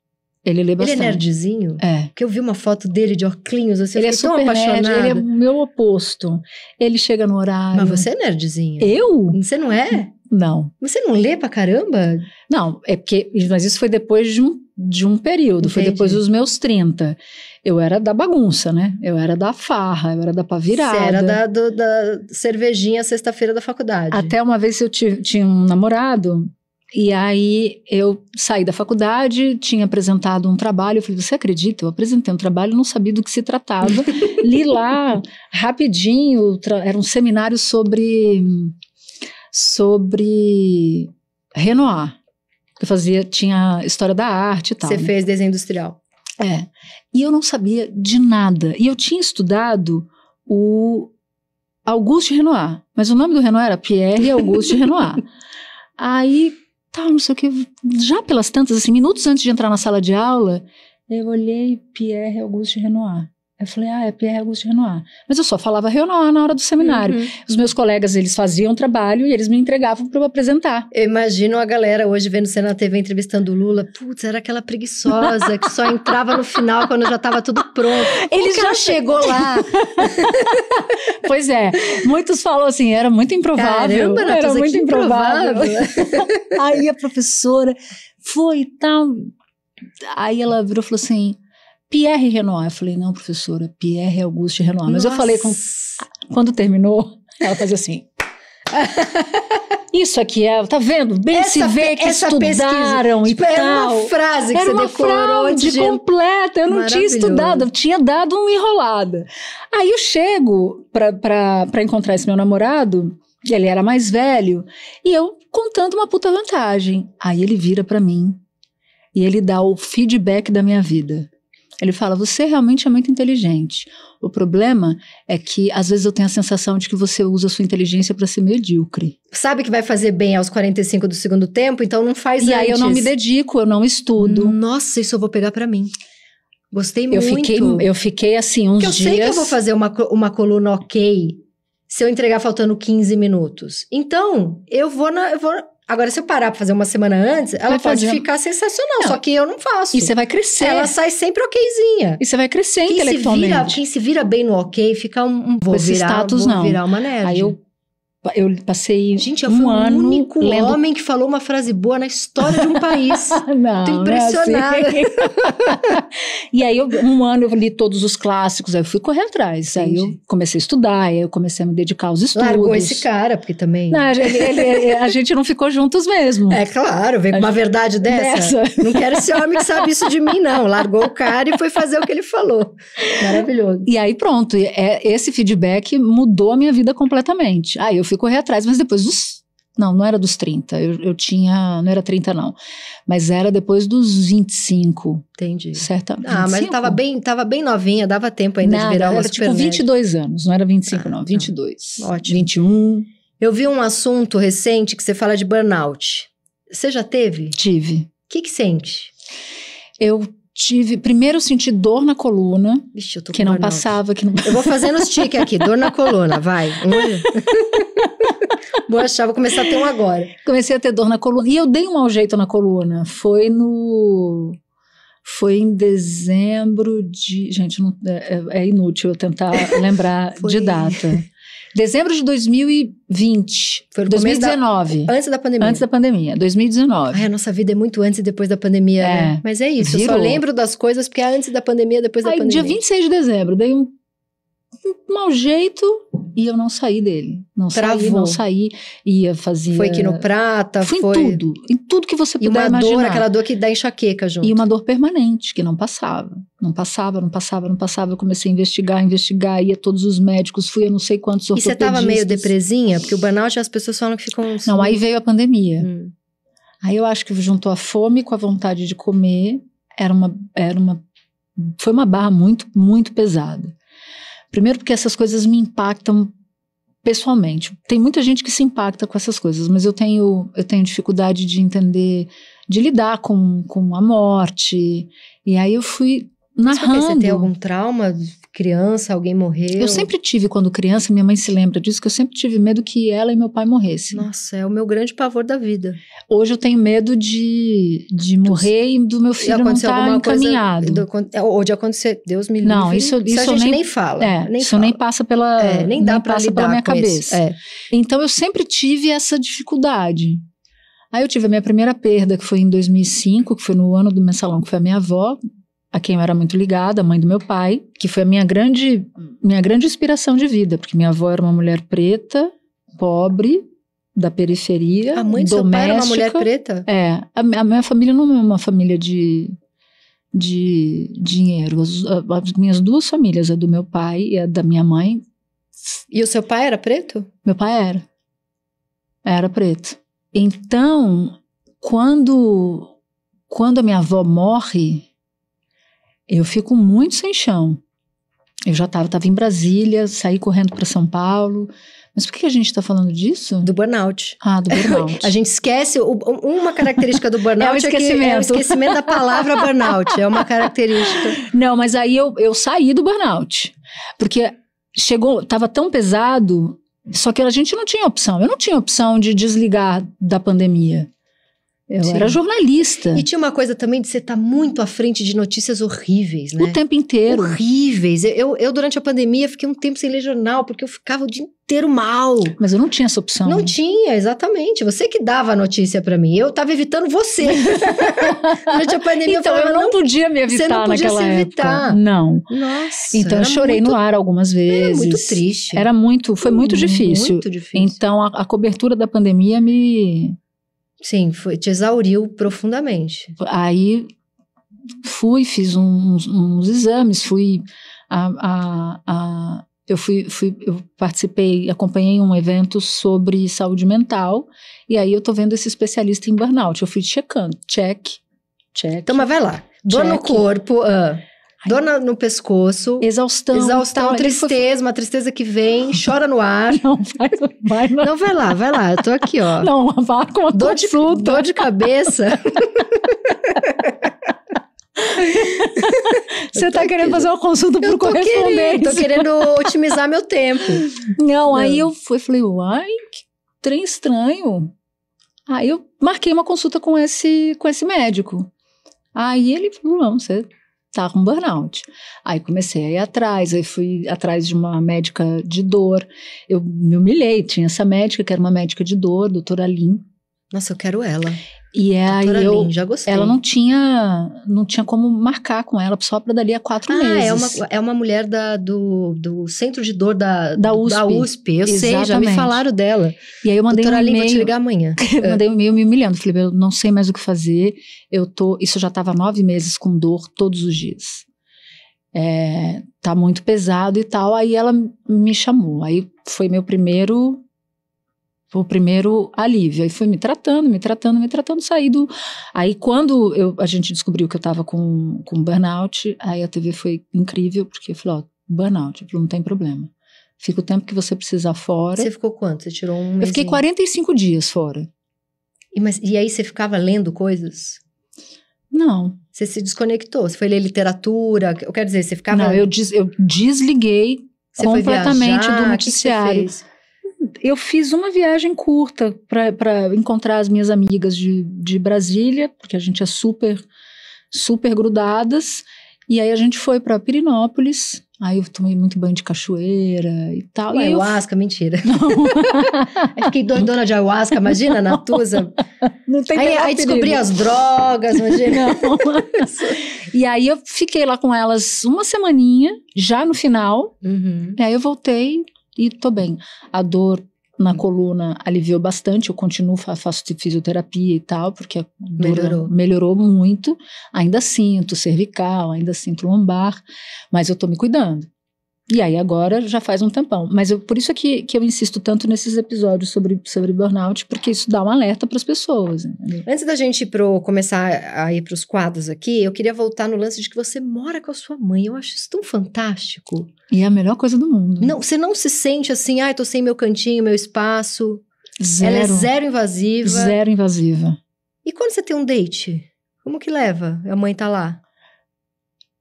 S2: Ele lê bastante. Ele é
S1: nerdzinho? É. Porque eu vi uma foto dele de óculos, assim, ele é super tão apaixonado. Nerd, ele é o meu oposto. Ele chega no horário. Mas você é nerdzinho. Eu? Você não é? Não. Você não lê pra caramba?
S2: Não, é porque. Mas isso foi depois de um, de um período, Entendi. foi depois dos meus 30. Eu era da bagunça, né? Eu era da farra, eu era da pavirada. Você era da,
S1: do, da cervejinha sexta-feira da faculdade. Até
S2: uma vez eu tinha um namorado e aí eu saí da faculdade, tinha apresentado um trabalho, eu falei, você acredita? Eu apresentei um trabalho, não sabia do que se tratava. *laughs* Li lá rapidinho, era um seminário sobre sobre Renoir. eu fazia, tinha história da arte e tal. Você né? fez desenho industrial. É. E eu não sabia de nada. E eu tinha estudado o Auguste Renoir, mas o nome do Renoir era Pierre Auguste Renoir. *laughs* Aí tal, não sei o que. Já pelas tantas, assim, minutos antes de entrar na sala de aula, eu olhei Pierre Auguste Renoir. Eu falei, ah, é Pierre Auguste Renoir. Mas eu só falava Renoir na hora do seminário. Uhum.
S1: Os meus colegas, eles faziam trabalho e eles me entregavam para eu apresentar. Eu imagino a galera hoje vendo você na TV entrevistando o Lula. Putz, era aquela preguiçosa que só entrava no final quando já estava tudo pronto. Ele já chegou lá. *laughs* pois é.
S2: Muitos falam assim, era muito improvável. Caramba, era é muito improvável. improvável. *laughs* Aí a professora foi e tal. Aí ela virou e falou assim Pierre Renoir. Eu falei, não, professora, Pierre Auguste Renoir. Mas Nossa. eu falei, com, quando terminou, ela faz assim. *laughs* Isso aqui é, tá vendo? Bem essa, se vê que estudaram pesquisa, e tipo, tal. Era uma frase que era você decorou. de completa, eu não tinha estudado, eu tinha dado uma enrolada. Aí eu chego para encontrar esse meu namorado, ele era mais velho, e eu contando uma puta vantagem. Aí ele vira para mim e ele dá o feedback da minha vida. Ele fala: Você realmente é muito inteligente. O problema é que às vezes eu tenho a sensação de que você usa a sua inteligência para ser medíocre.
S1: Sabe que vai fazer bem aos 45 do segundo tempo, então não faz E antes. aí eu não me dedico, eu não estudo. Nossa, isso eu vou pegar para mim. Gostei eu muito. Fiquei, eu fiquei assim uns Porque eu dias. Eu sei que eu vou fazer uma, uma coluna ok se eu entregar faltando 15 minutos. Então, eu vou na. Eu vou Agora, se eu parar pra fazer uma semana antes, ela vai pode fazer... ficar sensacional, não. só que eu não faço. E você vai crescer. Ela sai sempre okzinha. E você vai crescer quem intelectualmente. Se vira, quem se vira bem no ok, fica um... um vou Esse virar, status, vou não. virar uma neve. Aí eu eu passei Gente, eu um fui ano. O único lendo... homem que falou uma frase boa na
S2: história de um país. *laughs* não, Tô impressionada. Não é assim. *laughs* e aí, eu, um ano eu li todos os clássicos, aí eu fui correr atrás. Entendi. Aí eu comecei a estudar, aí eu comecei a me dedicar aos estudos. Largou esse
S1: cara, porque também. Não, ele, ele, a gente não ficou juntos mesmo. É claro, vem com uma gente... verdade dessa. dessa. Não quero esse homem que sabe isso de mim, não. Largou o cara e foi fazer o que ele falou. Maravilhoso.
S2: E aí, pronto, é, esse feedback mudou a minha vida completamente. Aí eu fui fui correr atrás, mas depois dos. Não, não era dos 30. Eu, eu tinha. Não era 30, não. Mas era depois dos 25. Entendi. Certamente. ah, 25? mas tava
S1: bem, tava bem novinha, dava tempo ainda Nada, de virar uma era tipo 22 anos, não era 25, ah, não. 22. Tá. Não. Ótimo. 21. Eu vi um assunto recente que você fala de burnout. Você já teve? Tive. O que, que sente? Eu tive. Primeiro senti dor na
S2: coluna. eu tô que com não burnout. passava. Que não... Eu vou fazendo os tiques aqui, dor na coluna, vai. *laughs* vou
S1: achar, vou começar a ter um agora.
S2: Comecei a ter dor na coluna. E eu dei um mau jeito na coluna. Foi no. Foi em dezembro de. Gente, não, é, é, é inútil eu tentar lembrar *laughs* Foi... de data. Dezembro de
S1: 2020. Foi no 2019. Da, antes da pandemia. Antes da pandemia, 2019. Ai, a nossa vida é muito antes e depois da pandemia, né? é. né? Mas é isso, Virou. eu só lembro das coisas porque é antes da pandemia, depois da pandemia. Dia 26
S2: de dezembro, dei um mau jeito e eu não saí dele. Não Travou. saí, não saí. Ia, fazia... Foi aqui no prata, foi... Em tudo, em tudo que você puder imaginar. E uma imaginar. dor, aquela dor que dá enxaqueca junto. E uma dor permanente, que não passava. Não passava, não passava, não passava. Eu comecei a investigar, investigar, ia todos os médicos, fui a não sei quantos ortopedistas. E você tava meio depresinha?
S1: Porque o banal já as pessoas falam que ficam...
S2: Não, aí veio a pandemia. Hum. Aí eu acho que juntou a fome com a vontade de comer. Era uma... Era uma foi uma barra muito, muito pesada. Primeiro, porque essas coisas me impactam pessoalmente. Tem muita gente que se impacta com essas coisas, mas eu tenho, eu tenho dificuldade de entender, de lidar com, com a morte. E aí eu fui narrando. Mas você tem algum trauma criança, alguém morreu? Eu sempre tive, quando criança, minha mãe se lembra disso, que eu sempre tive medo que ela e meu pai morressem. Nossa, é o meu grande pavor da vida. Hoje eu tenho medo
S1: de, de morrer e do meu filho não estar tá encaminhado. Coisa, é, ou de acontecer, Deus me livre. Não, isso, isso, isso a gente nem, nem fala. É, nem isso fala. nem passa pela, é, nem dá nem passa pela minha cabeça. É. é.
S2: Então eu sempre tive essa dificuldade. Aí eu tive a minha primeira perda, que foi em 2005, que foi no ano do mensalão, que foi a minha avó, a quem eu era muito ligada, a mãe do meu pai, que foi a minha grande, minha grande inspiração de vida, porque minha avó era uma mulher preta, pobre, da periferia, a mãe do doméstica. Seu pai era uma mulher preta? É, a, a, minha família não é uma família de, de dinheiro. As, as, minhas duas famílias, a do meu pai e a da minha mãe. E o seu pai era preto? Meu pai era. Era preto. Então, quando quando a minha avó morre, eu fico muito sem chão. Eu já estava tava em Brasília, saí correndo para São Paulo. Mas
S1: por que a gente está falando disso? Do burnout. Ah, do burnout. *laughs* a gente esquece. O, uma característica do burnout *laughs* é, é, é o esquecimento. É, é o esquecimento da palavra burnout. É uma característica. *laughs* Não, mas aí
S2: eu, eu saí do burnout. Porque chegou, estava tão pesado, só que a gente não tinha opção. Eu não tinha opção de desligar da pandemia. Eu Sim. era
S1: jornalista. E tinha uma coisa também de você estar tá muito à frente de notícias horríveis, né? O tempo inteiro. Horríveis. Eu, eu, durante a pandemia, fiquei um tempo sem ler jornal, porque eu ficava o dia inteiro mal. Mas eu não tinha essa opção. Não né? tinha, exatamente. Você que dava a notícia para mim. Eu tava evitando você. *laughs* durante a pandemia, então, eu, falava, eu não, podia me evitar você não podia naquela se evitar. Época. Não.
S2: Nossa. Então, eu chorei muito, no ar algumas vezes. Era muito triste. Era muito, foi muito, difícil. Muito difícil. Então, a, a cobertura da pandemia me Sim, foi, te exauriu profundamente. Aí fui, fiz uns, uns exames, fui a, a, a, eu fui, fui, eu participei, acompanhei um evento sobre saúde mental, e aí eu tô vendo esse especialista em burnout. Eu fui
S1: checando, check, check. Então, mas vai lá. Dor no corpo. Uh dor na, no pescoço. Exaustão. Exaustão, tal, tristeza, foi... uma tristeza que vem, *laughs* chora no ar. Não, vai, vai não. não vai lá, vai lá, eu tô aqui, ó. Não, vá com a dor de, fruta. Dor de cabeça. *laughs* Você tá querendo, fazer
S2: uma consulta por eu tô correspondência. Querendo, tô querendo otimizar meu tempo. Não, não, aí eu fui, falei, uai, que trem estranho. Aí eu marquei uma consulta com esse, com esse médico. Aí ele falou, não, você tá com burnout. Aí comecei a ir atrás, aí fui atrás de uma médica de dor. Eu me humilhei, tinha essa médica que era uma médica de dor, doutora Lin.
S1: Nossa, eu quero ela.
S2: E é, aí eu, Lin, ela não tinha, não tinha como marcar com ela, só para dali a quatro ah, é meses. É uma,
S1: é uma mulher da, do, do Centro de Dor da, da USP. Da USP, eu Exatamente. sei, já me falaram
S2: dela. E aí eu mandei Doutora um e-mail. vou te ligar amanhã. *laughs* É. mandei um e-mail me humilhando, falei, eu não sei mais o que fazer, eu tô, isso já estava nove meses com dor todos os dias. É, tá muito pesado e tal, aí ela me chamou, aí foi meu primeiro o primeiro alívio. Aí fui me tratando, me tratando, me tratando, saí do. Aí quando eu, a gente descobriu que eu estava com, com burnout, aí a TV foi incrível, porque eu falei, ó, burnout, não tem problema. Fica o tempo que você precisar fora. Você ficou
S1: quanto? Você tirou um Eu fiquei 45 dias fora. E, mas, e aí você ficava lendo coisas? Não. Você se desconectou? Você foi ler literatura? Eu quero dizer, você ficava. Não, eu, des, eu desliguei você completamente do noticiário. Que que
S2: eu fiz uma viagem curta para encontrar as minhas amigas de, de Brasília, porque a gente é super, super grudadas. E aí a gente foi para Pirinópolis, Aí eu tomei muito banho de cachoeira e tal. Ué, e eu... ayahuasca, mentira. *laughs* Não. *laughs*
S1: É fiquei doidona de ayahuasca, imagina, não. Natuza. Não tem aí, aí descobri as drogas, imagina. Não.
S2: e aí eu fiquei lá com elas uma semaninha, já no final. Uhum. E aí eu voltei e tô bem. A dor na hum. coluna aliviou bastante. Eu continuo, faço fisioterapia e tal, porque dura, melhorou. melhorou muito. Ainda sinto cervical, ainda sinto lombar, mas eu tô me cuidando. E aí agora já faz um tempão. Mas eu, por isso é que, que eu insisto tanto nesses episódios sobre, sobre burnout, porque isso dá um alerta para as pessoas. Entendeu?
S1: Antes da gente pro, começar a ir para os quadros aqui, eu queria voltar no lance de que você mora com a sua mãe. Eu acho isso tão fantástico. E é a melhor coisa do mundo. Não, você não se sente assim, ai, ah, tô sem meu cantinho, meu espaço. Zero. Ela é zero invasiva. Zero invasiva. E quando você tem um date? Como que leva? A mãe tá lá?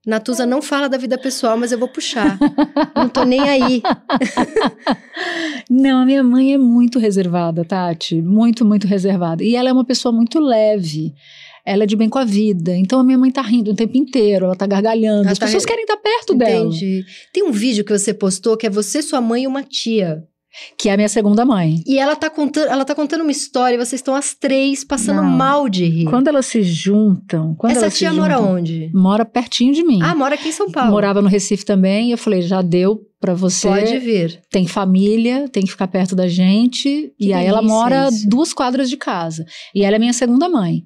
S1: Natuza não fala da vida pessoal, mas eu vou puxar. não tô nem aí. *laughs* não, a minha
S2: mãe é muito reservada, Tati. Muito, muito reservada. E ela é uma pessoa muito leve ela é de bem com a vida. Então a minha mãe tá rindo o tempo inteiro, ela tá gargalhando. Ela As tá pessoas re... querem estar tá
S1: perto Entendi. dela. Entendi. Tem um vídeo que você postou que é você, sua mãe e uma tia que é a minha segunda mãe. E ela tá contando, ela tá contando uma história, vocês estão as três passando Não. mal de rir. Quando elas se juntam, quando Essa tia mora onde? Mora pertinho de mim. Ah, mora aqui em São Paulo. Morava
S2: no Recife também, e eu falei, já deu para você. Pode vir. Tem família, tem que ficar perto da gente. Que e aí ela mora isso. duas quadras de casa. E ela é minha segunda mãe.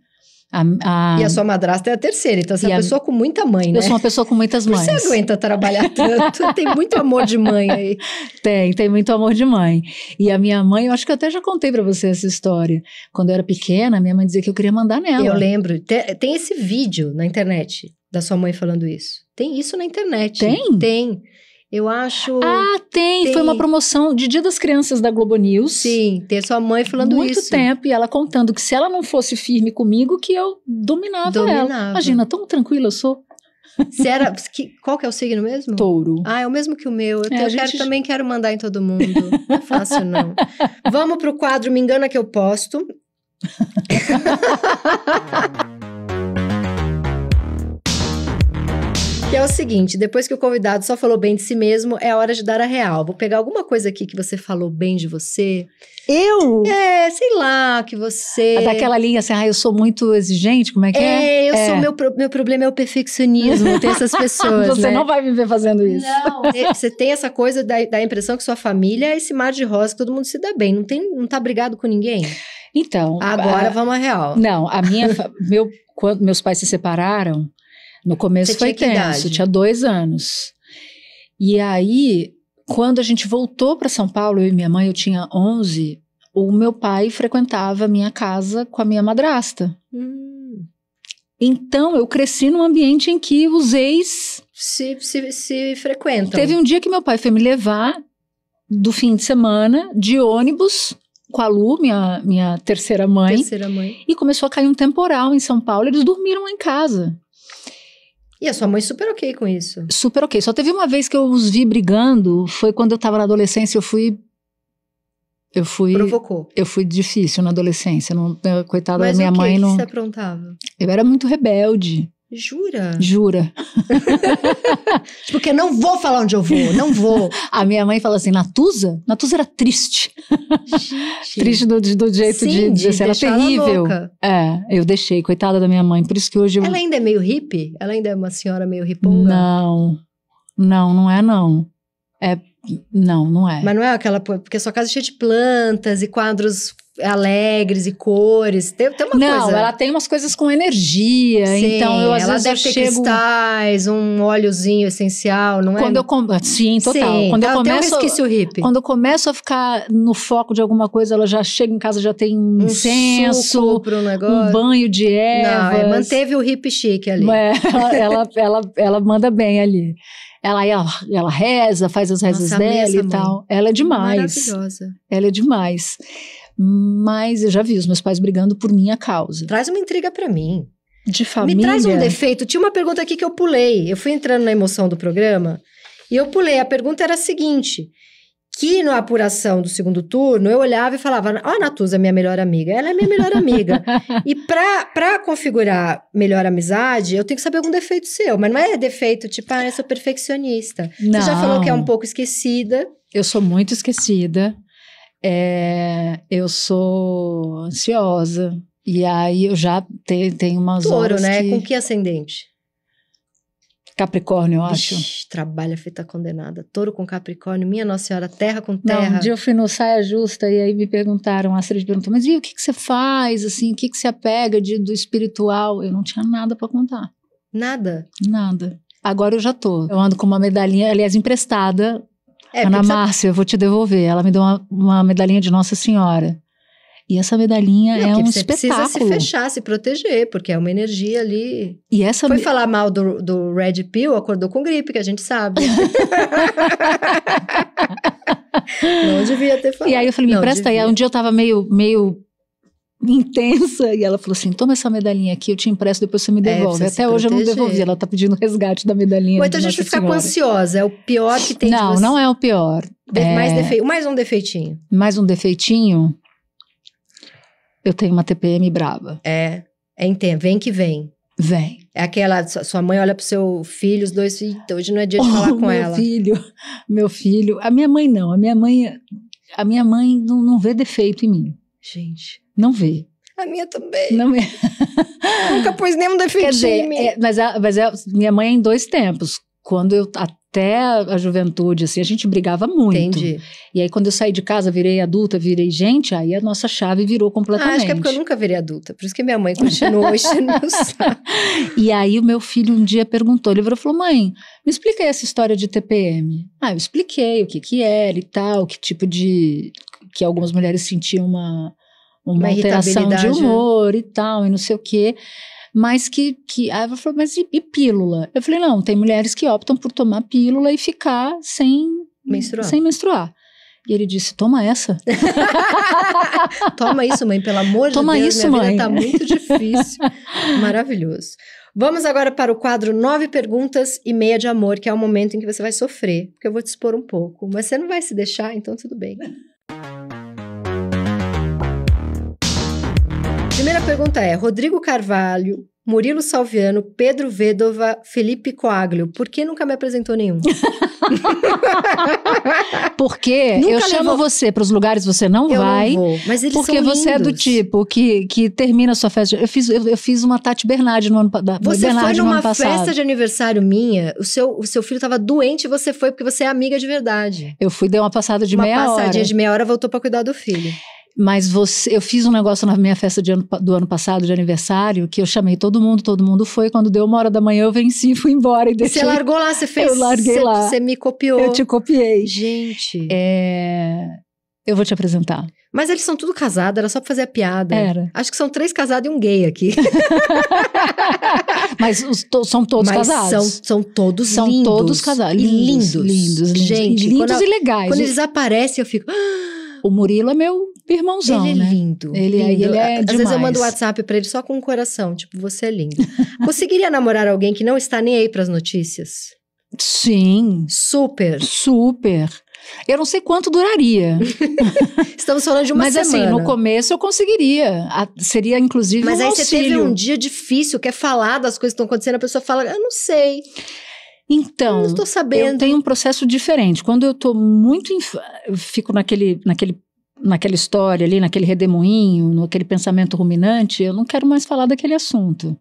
S2: A, a... E a sua
S1: madrasta é a terceira,
S2: então você é uma pessoa com muita mãe, né? Eu sou né? uma pessoa com muitas mães. Você aguenta trabalhar *laughs* tanto, tem muito amor de mãe aí. *laughs* Tem, tem muito amor de mãe. E a minha mãe, eu acho que eu até já contei para você essa história. Quando eu era pequena, minha mãe dizia que eu queria mandar nela. Eu lembro,
S1: tem, tem esse vídeo na internet da sua mãe falando isso.
S2: Tem isso na internet. Tem? Tem. Eu acho. Ah, tem. tem. Foi uma promoção de Dia das Crianças da Globo News. Sim, tem sua mãe falando Muito isso. Muito tempo, e ela contando que se ela não fosse firme comigo, que
S1: eu dominava, dominava. ela. Imagina, tão tranquila eu sou. Se era, que, qual que é o signo mesmo? Touro. Ah, é o mesmo que o meu. Eu, é, eu gente... também quero mandar em todo mundo. *laughs* Não é fácil, não. Vamos pro quadro Me Engana Que Eu Posto. *laughs* Que é o seguinte, depois que o convidado só falou bem de si mesmo, é hora de dar a real. Vou pegar alguma coisa aqui que você falou bem de você. Eu? É, sei lá, que você... Daquela linha assim, ah, eu sou muito exigente, como é que é? É, eu é. sou, meu, meu problema é o perfeccionismo, tem essas *laughs* pessoas, Você né? não vai me ver fazendo isso. Não, é, você tem essa coisa da, da impressão que sua família é esse mar de rosa que todo mundo se dá bem, não, tem, não tá brigado com ninguém? Então... Agora a, vamos à real. Não,
S2: a minha... meu, quando meus pais se separaram... No começo Você foi tenso, idade? tinha dois anos. E aí, quando a gente voltou para São Paulo, eu e minha mãe, eu tinha 11, o meu pai frequentava a minha casa com a minha madrasta. Hum. Então, eu cresci num ambiente em que os ex... Se, se, se frequentam. Teve um dia que meu pai foi me levar do fim de semana de ônibus com a Lu, minha, minha terceira mãe. Terceira mãe. E começou a cair um temporal em São Paulo. Eles dormiram lá em casa.
S1: E a sua mãe super ok com isso?
S2: Super ok. Só teve uma vez que eu os vi brigando, foi quando eu tava na adolescência, eu fui.
S1: Eu fui. Provocou.
S2: Eu fui difícil na adolescência. Não, coitada Mas da minha o que mãe. Que não, você
S1: aprontava?
S2: Eu era muito rebelde.
S1: Jura?
S2: Jura. *laughs* Porque tipo, não vou falar onde eu vou, não vou. A minha mãe fala assim, Natuza? Natuza era triste. Gente. triste do, do jeito Sim, de, de, de ser, era terrível. Louca. É, eu deixei, coitada da minha mãe, por isso que hoje eu... Ela ainda é meio hippie? Ela ainda é uma senhora meio riponga? Não,
S1: não, não é não. É, não, não é. Mas não é aquela, porque sua casa é cheia de plantas e quadros alegres e cores. Tem, tem uma não, coisa. Não, ela tem umas coisas com energia. Sim, então, eu às ela vezes deve ter chego... cristais, um óleozinho essencial, não é? quando é? Eu com... Sim, total. Sim, quando eu tá, começo, esqueci o hippie. Quando eu começo a ficar no foco
S2: de alguma coisa, ela já chega em casa, já tem um, incenso,
S1: um banho de é, ervas. Não, manteve
S2: o hippie chique ali. É, ela, *laughs* ela, ela, ela manda bem ali. Ela, ela, ela reza, faz as rezas Nossa, dela e tal. Ela é demais. Maravilhosa. Ela é
S1: demais. Mas eu já vi os meus pais brigando por minha causa. Traz uma intriga para mim. De família. Me traz um defeito. Tinha uma pergunta aqui que eu pulei. Eu fui entrando na emoção do programa e eu pulei. A pergunta era a seguinte: que na apuração do segundo turno eu olhava e falava: Ó, oh, Natuza, minha melhor amiga, ela é minha melhor amiga. *laughs* e pra, pra configurar melhor amizade, eu tenho que saber algum defeito seu. Mas não é defeito tipo, ah, eu sou perfeccionista. Não. Você já falou que é um pouco esquecida. Eu sou muito esquecida.
S2: É, eu sou ansiosa. E aí eu já tenho, tenho
S1: umas Touro, horas né? Que... Com que ascendente? Capricórnio, eu acho. Ixi, trabalha feita condenada. Touro com Capricórnio, minha Nossa Senhora, terra com terra. Não, um dia eu
S2: fui no Saia Justa e aí me perguntaram, a Astrid perguntou, mas e o que, que você faz, assim, o que, que você apega de, do espiritual? Eu não tinha nada para contar. Nada? Nada. Agora eu já tô. Eu ando com uma medalhinha, aliás, emprestada é, Ana Márcia, eu vou te devolver. Ela me deu uma, uma medalhinha
S1: de Nossa Senhora. E essa medalhinha não, é um você espetáculo. precisa se fechar, se proteger, porque é uma energia ali. E essa Foi me... falar mal do, do Red Pill, acordou com gripe, que a gente sabe. *laughs* não devia ter falado. E aí eu falei, me não, presta devia.
S2: aí. Um dia eu tava meio, meio intensa e ela falou assim: toma essa medalhinha aqui, eu te empresto, depois você me é, devolve. É, Até hoje proteger. eu não devolvi, ela tá pedindo resgate da medalhinha. Ou então a gente fica com ansiosa,
S1: é o pior que tem. Não, você... não é
S2: o pior. É... Mais, defe...
S1: mais um defeitinho. Mais um defeitinho. Eu tenho uma TPM brava. É, é intenso, vem que vem. Vem. É aquela, sua mãe olha pro seu filho, os dois, então hoje não é dia de *laughs* oh, falar com meu ela. Meu
S2: filho, meu filho, a minha mãe não, a minha mãe, a minha mãe não, não vê defeito em mim. Gente não vê. A minha também. Não *laughs* Nunca pus nenhum defeitinho. É, mas a, mas a, é, minha mãe é em dois tempos. Quando eu até a juventude, assim, a gente brigava muito. Entendi. E aí, quando eu saí de casa, virei adulta, virei gente, aí a nossa chave virou completamente. Ah, acho que é porque eu nunca virei adulta, por isso que minha mãe continuou *laughs* enchendo E aí, o meu filho um dia perguntou, ele falou, mãe, me explica essa história de TPM. Ah, eu expliquei o que que era e tal, que tipo de... que algumas mulheres sentiam uma uma, alteração de humor e tal, e não sei o quê. Mas que, que. a Eva falou, mas e, e pílula? Eu falei, não, tem mulheres que optam por tomar pílula e ficar sem menstruar. Sem menstruar. E ele disse: toma essa. *laughs*
S1: toma isso, mãe, pelo amor toma de Deus. Toma isso, minha mãe. Vida tá muito difícil. *laughs* Maravilhoso. Vamos agora para o quadro Nove Perguntas e Meia de Amor, que é o momento em que você vai sofrer, porque eu vou te expor um pouco. Mas você não vai se deixar, então tudo bem. Primeira pergunta é: Rodrigo Carvalho, Murilo Salviano, Pedro Vedova, Felipe Coaglio. Por que nunca me apresentou nenhum? *laughs* *laughs*
S2: porque nunca eu chamo levou... você para os lugares você não eu vai. Não vou, mas eles porque você é do tipo que, que termina a sua festa. Eu fiz, eu, eu fiz uma Tati Bernardi no ano passado. Você foi numa festa de
S1: aniversário minha, o seu, o seu filho estava doente e você foi porque você é amiga de verdade. Eu fui, dei uma passada de uma meia hora. Uma passadinha de meia hora, voltou para cuidar do filho.
S2: Mas você, eu fiz um negócio na minha festa ano, do ano passado, de aniversário, que eu chamei todo mundo, todo mundo foi. Quando deu uma hora da manhã, eu venci e fui embora. E deixei. Você largou lá, você fez. Eu larguei lá. Você me copiou. Eu te
S1: copiei. Gente. É, eu vou te apresentar. Mas eles são tudo casados, era só pra fazer a piada. Era. Acho que são três casados e um gay aqui. *laughs* Mas os, to, são todos Mas casados. São, são todos são lindos. São todos casados. E lindos. Lindos, lindos. Gente, lindos e legais. Quando eles aparecem, eu fico. *gasps* Ah, o Murilo é meu irmãozão, ele é né? lindo. Ele, é, lindo. ele é Às demais. vezes eu mando WhatsApp para ele só com o um coração, tipo, você é lindo. *laughs* Conseguiria namorar alguém que não está nem aí para as notícias? Sim.
S2: Super. Super. Eu não sei quanto duraria. *laughs* Estamos falando de uma Mas, semana. Mas assim, no começo
S1: eu conseguiria. A, seria inclusive Mas um aí auxílio. você teve um dia
S2: difícil,
S1: quer falar das coisas que estão acontecendo, a pessoa fala, eu não sei. Então, eu, sabendo.
S2: eu tenho um processo diferente. Quando eu estou muito. Inf... Eu fico naquele, naquele, naquela história ali, naquele redemoinho, naquele pensamento ruminante, eu não quero mais falar daquele assunto.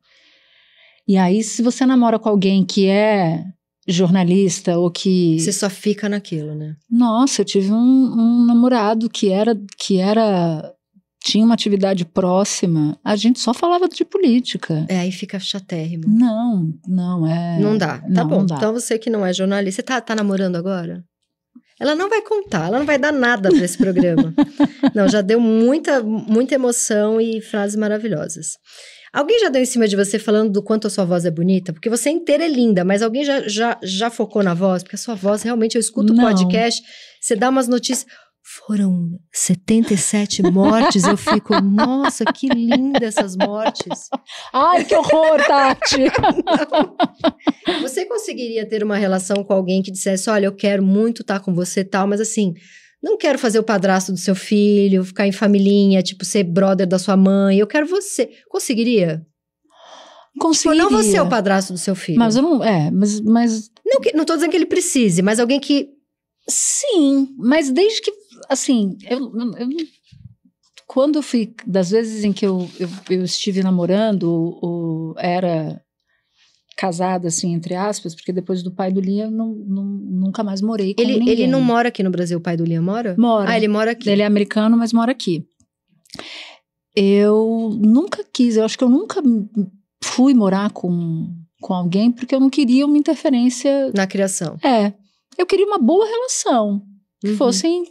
S2: E aí, se você namora com alguém que é jornalista
S1: ou que. Você só fica naquilo, né?
S2: Nossa, eu tive um, um namorado que era, que era tinha uma atividade próxima, a gente só falava de política.
S1: É, aí fica chatérrimo. Não, não é. Não dá. Tá não, bom. Não dá. Então você que não é jornalista, você tá, tá namorando agora? Ela não vai contar, ela não vai dar nada para esse programa. *laughs* não, já deu muita, muita emoção e frases maravilhosas. Alguém já deu em cima de você falando do quanto a sua voz é bonita? Porque você inteira é linda, mas alguém já, já, já focou na voz? Porque a sua voz, realmente, eu escuto o podcast, você dá umas notícias foram 77 *laughs* mortes. Eu fico, nossa, que linda essas mortes. Ai, que horror, Tati! *laughs* Não. você conseguiria ter uma relação com alguém que dissesse: olha, eu quero muito estar tá com você tal, mas assim. Não quero fazer o padrasto do seu filho, ficar em família, tipo, ser brother da sua mãe. Eu quero você. Conseguiria?
S2: Conseguiria. Tipo, não você é o padrasto do seu filho. Mas eu não... É, mas... mas... Não, que, não tô dizendo que ele precise, mas alguém que... Sim, mas desde que assim, eu, eu, quando eu fui, das vezes em que eu, eu, eu estive namorando, ou, ou, era casada, assim, entre aspas, porque depois do pai do Liam, eu não, não,
S1: nunca mais morei
S2: com ele, ninguém. Ele não mora
S1: aqui no Brasil, o pai do Liam mora? Mora. Ah, ele
S2: mora aqui. Ele é americano, mas mora aqui. Eu nunca quis, eu acho que eu nunca fui morar com, com alguém porque eu não queria uma interferência. Na criação. É. Eu queria uma boa relação. Uhum. Que fossem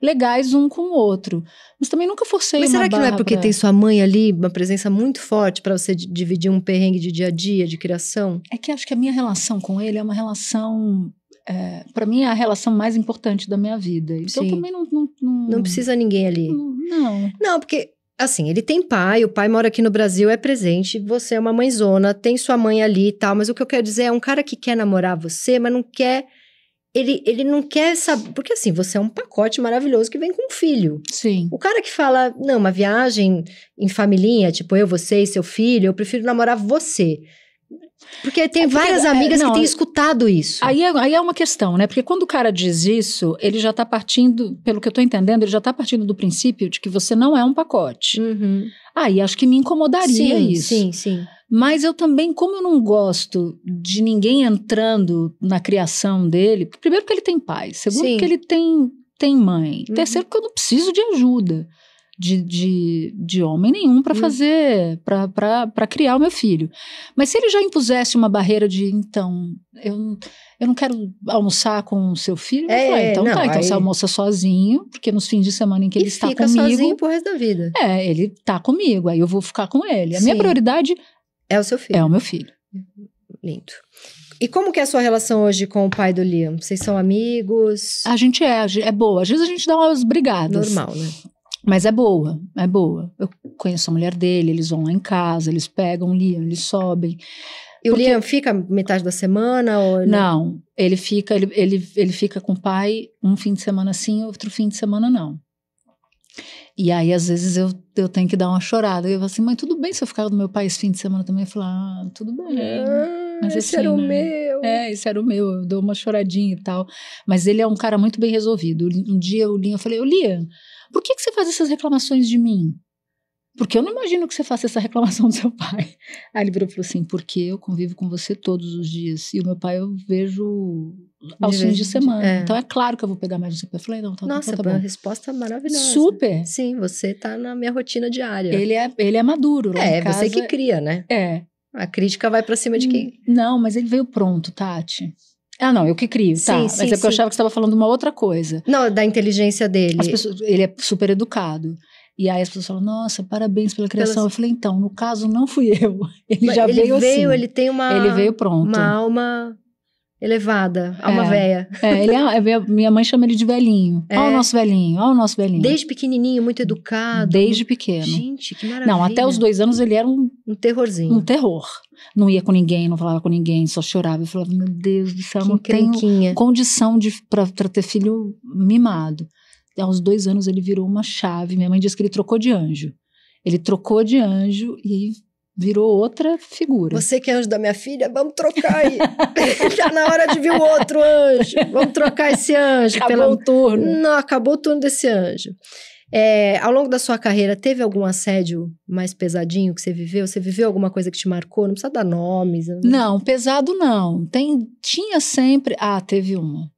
S2: legais um com o outro. Mas também nunca
S1: forcei Mas será que não é porque tem sua mãe ali, uma presença muito forte para você dividir um perrengue de dia a dia, de criação? É
S2: que acho que a minha relação com ele é uma relação
S1: é, para mim é a relação mais importante da minha vida. Então Sim. também não
S2: não, não não, precisa
S1: ninguém ali. Não. Não, porque assim, ele tem pai, o pai mora aqui no Brasil, é presente, você é uma mãezona, tem sua mãe ali e tal, mas o que eu quero dizer é um cara que quer namorar você, mas não quer ele, ele não quer saber. Porque assim, você é um pacote maravilhoso que vem com um filho. Sim. O cara que fala, não, uma viagem em familhinha, tipo eu, você e seu filho, eu prefiro namorar você. Porque tem é, várias é, amigas não, que têm é escutado isso. Aí é, aí é
S2: uma questão, né? Porque quando o cara diz isso, ele já tá partindo, pelo que eu tô entendendo, ele já tá partindo do princípio de que você não é um pacote. Uhum. Aí acho que me incomodaria sim, isso. Sim, sim. Mas eu também, como eu não gosto de ninguém entrando na criação dele, primeiro porque ele tem pai, segundo Sim. porque ele tem, tem mãe, uhum. terceiro porque eu não preciso de ajuda de, de, de homem nenhum para uhum. fazer, para criar o meu filho. Mas se ele já impusesse uma barreira de, então, eu, eu não quero almoçar com o seu filho, é, falei, então não, tá, então você almoça sozinho, porque nos fins de semana em que ele e fica sozinho pro
S1: resto da vida. É, ele tá comigo, aí eu vou ficar com ele. A Sim. minha prioridade é o seu filho? É o meu filho. Lindo. E como que é a sua relação hoje com o pai do Liam? Vocês são amigos? A gente é, é boa. Às vezes a gente dá umas brigadas. Normal, né?
S2: Mas é boa, é boa. Eu conheço a mulher dele, eles vão lá em casa, eles pegam o Liam, eles sobem. E Porque... o Liam fica metade da semana? Ou ele... Não, ele fica, ele, ele, ele fica com o pai um fim de semana sim, outro fim de semana não. E aí, às vezes, eu, eu tenho que dar uma chorada. Eu falo assim, mãe tudo bem se eu ficar do meu pai esse fim de semana também? Eu falo, ah, tudo bem. É, mas, esse assim, era o né? meu. É, esse era o meu. Eu dou uma choradinha e tal. Mas ele é um cara muito bem resolvido. Um dia o Linha, eu falei, ô, Lia, por que, que você faz essas reclamações de mim? porque eu não imagino que você faça essa reclamação do seu pai. Aí ele virou e falou assim, porque eu convivo com você todos os dias. E o meu pai eu vejo aos fins de semana. É. Então é claro que eu vou pegar mais do seu pai. Eu falei, não, tá, Nossa, então tá bom.
S1: resposta maravilhosa.
S2: Super.
S1: Sim, você tá na minha rotina diária. Ele é, ele é maduro. Lá né? é, casa, você que cria, né? É. A crítica vai pra cima de quem?
S2: Hum, não, mas ele veio pronto, Tati. Ah, não, eu que crio, sim, tá. Sim, mas é porque sim. eu achava que você estava falando uma outra coisa. Não, da inteligência dele. Pessoas, ele é super educado. E aí as pessoas falam, nossa, parabéns pela criação. Pelas... Eu falei, então, no caso não fui eu. *laughs* Ele Mas já ele veio, veio assim. Ele tem uma... Ele veio pronto. Uma alma elevada, alma é, É, ele é, é minha mãe chama ele de velhinho. É. Olha o nosso velhinho, olha o nosso velhinho. Desde pequenininho, muito educado. Desde pequeno. Gente,
S1: que maravilha. Não, até os dois
S2: anos ele era um... Um terrorzinho. Um terror. Não ia com ninguém, não falava com ninguém, só chorava. Eu falava, meu Deus do céu, que não tenho condição de, ter filho mimado aos dois anos ele virou uma chave. Minha mãe diz que ele trocou de anjo. Ele trocou de anjo e virou outra
S1: figura. Você que é anjo da minha filha, vamos trocar aí. *laughs* Já na hora de vir o outro anjo. Vamos trocar esse anjo. Acabou pela... o turno. Não, acabou o turno desse anjo. É, ao longo da sua carreira, teve algum assédio mais pesadinho que você viveu? Você viveu alguma coisa que te marcou? Não precisa dar nomes. Não, né? não
S2: pesado não. Tem, tinha sempre. Ah, teve uma.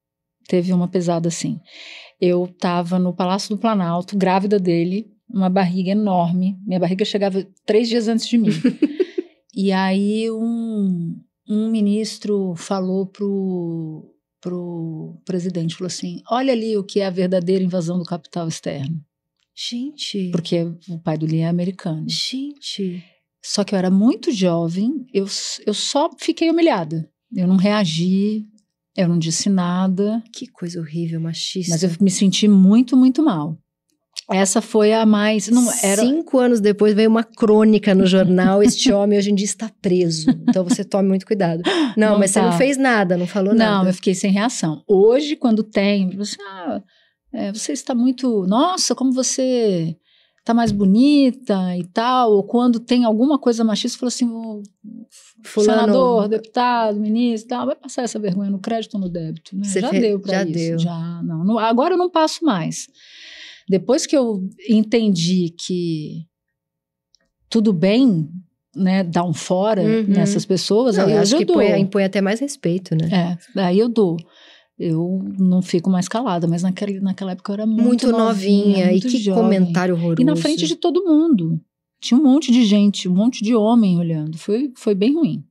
S2: Teve uma pesada sim eu estava no Palácio do Planalto, grávida dele, uma barriga enorme. Minha barriga chegava três dias antes de mim. *laughs* e aí um, um ministro falou pro, pro presidente, falou assim, olha ali o que é a verdadeira invasão do capital externo. Gente. Porque o pai do Lee é americano. Gente. Só que eu era muito jovem, eu, eu só fiquei humilhada. Eu não reagi, eu não disse nada. Que coisa horrível, machista. Mas eu me senti muito, muito mal. Essa
S1: foi a mais. Não, era... Cinco anos depois veio uma crônica no jornal: este *laughs* homem hoje em dia está preso. Então você tome muito cuidado. Não, não mas tá. você não tá. fez nada, não falou não, nada. Não, eu fiquei sem
S2: reação. Hoje, quando tem, você, ah, é, você está muito. Nossa, como você tá mais bonita e tal, ou quando tem alguma coisa machista, falou assim, o Fulano, senador, deputado, ministro, tal, vai passar essa vergonha no crédito ou no débito, né? Já fe... deu para já isso, deu. já não, não, agora eu não passo mais. Depois que eu entendi que tudo bem, né, dar um fora uhum. nessas pessoas, não, aí eu, acho eu que dou. Põe, impõe
S1: até mais respeito, né?
S2: É, aí eu dou eu não fico mais calada, mas naquela, naquela época eu era muito, muito novinha, novinha muito e que jovem. comentário horroroso. E na frente de todo mundo. Tinha um monte de gente, um monte de homem olhando. Foi, foi bem ruim.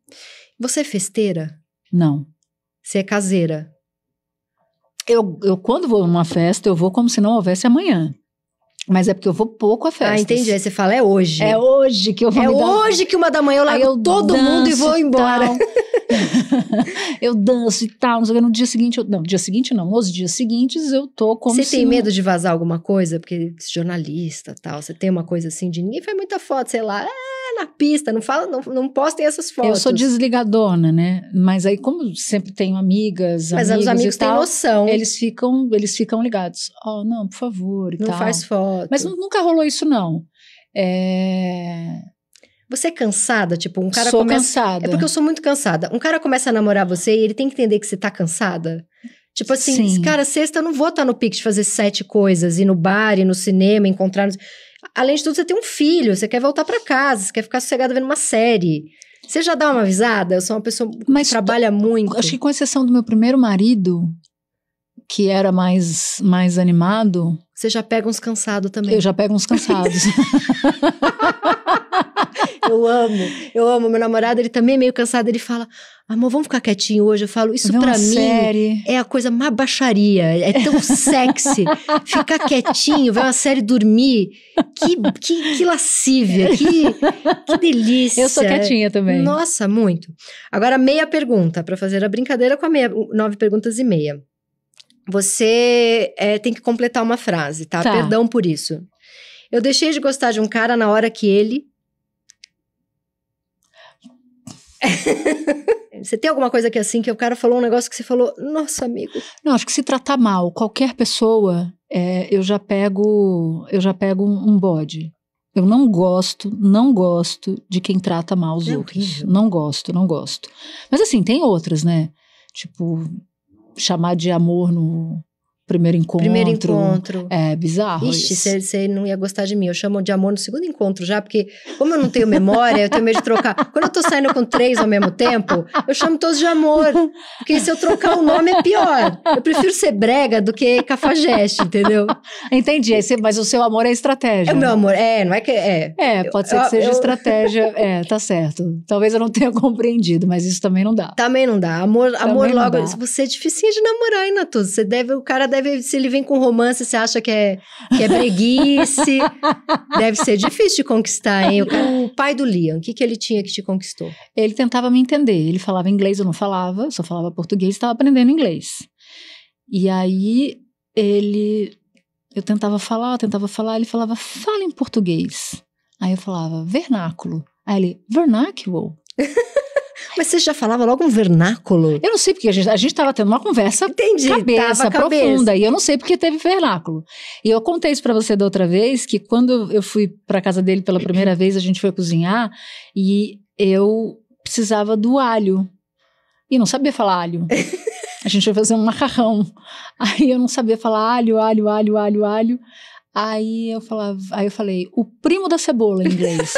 S2: Você é festeira? Não. Você é caseira? Eu, eu, quando vou numa festa, eu vou como se não houvesse amanhã. Mas é porque eu vou pouco a festa. Ah, entendi. Aí você
S1: fala, é hoje. É hoje que eu vou É hoje que uma da manhã eu largo eu todo mundo e vou embora. *laughs*
S2: eu danço e tal, não sei o que. No dia seguinte,
S1: eu, não, dia seguinte não. Os dias seguintes eu tô como Você tem medo de vazar alguma coisa? Porque jornalista tal, você tem uma coisa assim de ninguém faz muita foto, sei lá. Ah, na pista, não fala, não, não postem essas fotos. Eu sou
S2: desligadona, né? Mas aí, como sempre tenho amigas, Mas amigos os amigos e têm tal, noção. Eles ficam, eles ficam ligados. Ó, oh, não, por favor, e não tal. faz foto. Mas
S1: nunca rolou isso, não. É... Você é cansada? Tipo, um cara sou começa... cansada. É porque eu sou muito cansada. Um cara começa a namorar você e ele tem que entender que você tá cansada. Tipo assim, Sim. cara, sexta eu não vou estar tá no pique de fazer sete coisas, ir no bar, ir no cinema, encontrar. Além de tudo, você tem um filho, você quer voltar para casa, você quer ficar sossegado vendo uma série. Você já dá uma avisada? Eu sou uma pessoa que Mas trabalha muito. Acho que com exceção do meu primeiro marido,
S2: que era mais, mais animado. Você já pega uns cansados também. Eu
S1: já pego uns cansados. *laughs* eu amo, eu amo. Meu namorado, ele também é meio cansado, ele fala. Amor, vamos ficar quietinho hoje. Eu falo, isso para mim série. é a coisa mais baixaria. É tão *laughs* sexy. Ficar quietinho, ver uma série dormir. Que, que, que lascívia, que, que delícia. Eu sou quietinha também. Nossa, muito. Agora, meia pergunta, para fazer a brincadeira com a meia, nove perguntas e meia. Você é, tem que completar uma frase, tá? tá? Perdão por isso. Eu deixei de gostar de um cara na hora que ele *laughs* você tem alguma coisa que é assim que o cara falou um negócio que você falou, nossa, amigo?
S2: Não, acho que se tratar mal qualquer pessoa, é, eu já pego, eu já pego um, um bode. Eu não gosto, não gosto de quem trata mal os é outros. Horrível. Não gosto, não gosto. Mas assim, tem outras, né? Tipo, chamar de amor no, Primeiro encontro. Primeiro encontro. É bizarro. Ixi,
S1: você não ia gostar de mim. Eu chamo de amor no segundo encontro já, porque como eu não tenho memória, eu tenho medo de trocar. *laughs* Quando eu tô saindo com três ao mesmo tempo, eu chamo todos de amor. Porque se eu trocar o nome é pior. Eu prefiro ser brega do que cafajeste, entendeu? Entendi. Mas o seu amor é estratégia. É o meu amor. É, não é que. É, é pode ser que seja eu, estratégia. *laughs* É, tá certo. Talvez eu não tenha compreendido, mas isso também não dá. Também não dá. Amor, amor logo. Dá. Você é difícil de namorar, hein, Natuza? Você deve. O cara deve deve, se ele vem com romance, você acha que é, que é breguice. *laughs* deve ser difícil de conquistar, hein? O, o pai do Liam, o que, que ele tinha que te conquistou?
S2: Ele tentava me entender. Ele falava inglês, eu não falava, só falava português, estava aprendendo inglês. E aí ele. Eu tentava falar, eu tentava falar, ele falava, fala em português. Aí eu falava, vernáculo. Aí ele, vernáculo? *laughs*
S1: Mas você já falava logo um vernáculo?
S2: Eu não sei, porque a gente estava tendo uma conversa Entendi, cabeça, profunda. Cabeça. E eu não sei porque teve vernáculo. E eu contei isso para você da outra vez, que quando eu fui para casa dele pela primeira vez, a gente foi cozinhar e eu precisava do alho. E não sabia falar alho. *laughs* a gente foi fazer um macarrão. Aí eu não sabia falar alho, alho, alho, alho, alho. Aí eu falava, aí eu falei, o primo da cebola em inglês.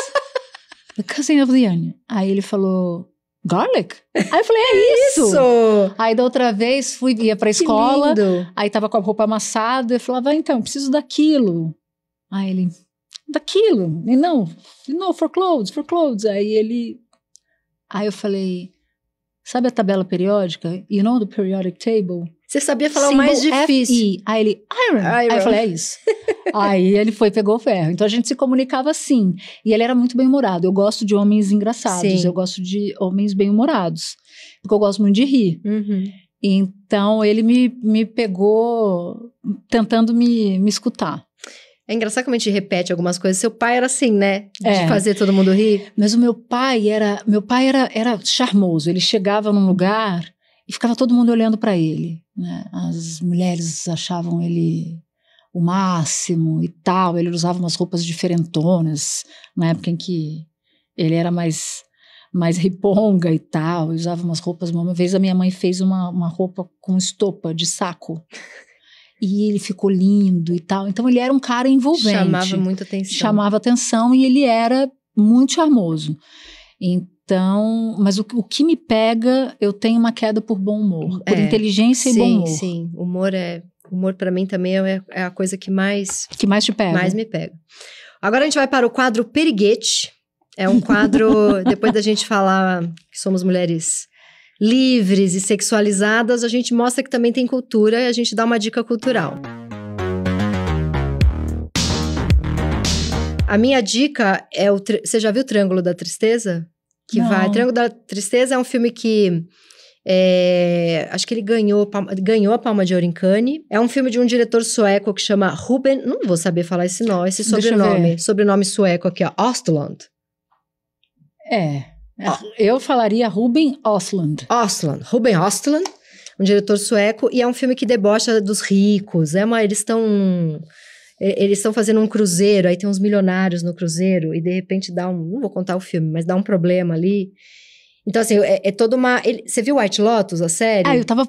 S2: *laughs* the cousin of the onion. Aí ele falou, garlic? Aí eu falei, é isso! isso! Aí da outra vez fui, ia pra escola, aí tava com a roupa amassada, eu falava, ah, então, preciso daquilo. Aí ele, daquilo? E não, não, for clothes, for clothes. Aí ele, aí eu falei, sabe a tabela periódica? You know the periodic table?
S1: Você sabia falar o mais difícil. f
S2: Aí ele, iron. iron. Aí eu falei, é isso. *laughs* Aí ele foi pegou o ferro. Então a gente se comunicava assim. E ele era muito bem-humorado. Eu gosto de homens engraçados. Sim. Eu gosto de homens bem-humorados. Porque eu gosto muito de rir. Uhum. Então ele
S1: me, me pegou tentando me, me escutar. É engraçado como a gente repete algumas coisas. Seu pai era assim, né? De é. fazer todo mundo rir. Mas o meu pai era,
S2: meu pai era, era charmoso. Ele chegava num lugar e ficava todo mundo olhando para ele. Né? As mulheres achavam ele o máximo e tal. Ele usava umas roupas diferentonas, na época em que ele era mais mais riponga e tal, usava umas roupas. Uma vez a minha mãe fez uma, uma roupa com estopa de saco. E ele ficou lindo e tal. Então ele era um cara envolvente. Chamava muita atenção. Chamava atenção e ele era muito charmoso. Então, então, mas o, o, que me pega, eu tenho uma queda por bom humor, por é, inteligência sim, e bom humor. Sim,
S1: humor é, humor para mim também é, é, a coisa que mais que mais te pega. Mais me pega. Agora a gente vai para o quadro Periguete. É um quadro *laughs* depois da gente falar que somos mulheres livres e sexualizadas, a gente mostra que também tem cultura e a gente dá uma dica cultural. A minha dica é o. Você já viu o Triângulo da Tristeza? que Não. vai. Triângulo da Tristeza é um filme que é, acho que ele ganhou, ganhou a Palma de Ouro em Cannes. É um filme de um diretor sueco que chama Ruben. Não vou saber falar esse, nome esse sobrenome. Sobrenome sueco aqui, ó. Ostlund É. Eu falaria Ruben Ostlund Ostlund Ruben Ostlund um diretor sueco. E é um filme que debocha dos ricos. É uma, eles estão é, eles estão fazendo um cruzeiro, aí tem uns milionários no cruzeiro, e de repente dá um. Não vou contar o filme, mas dá um problema ali. Então, assim, é, é toda uma. Ele, você viu White Lotus, a série? Ah, eu tava,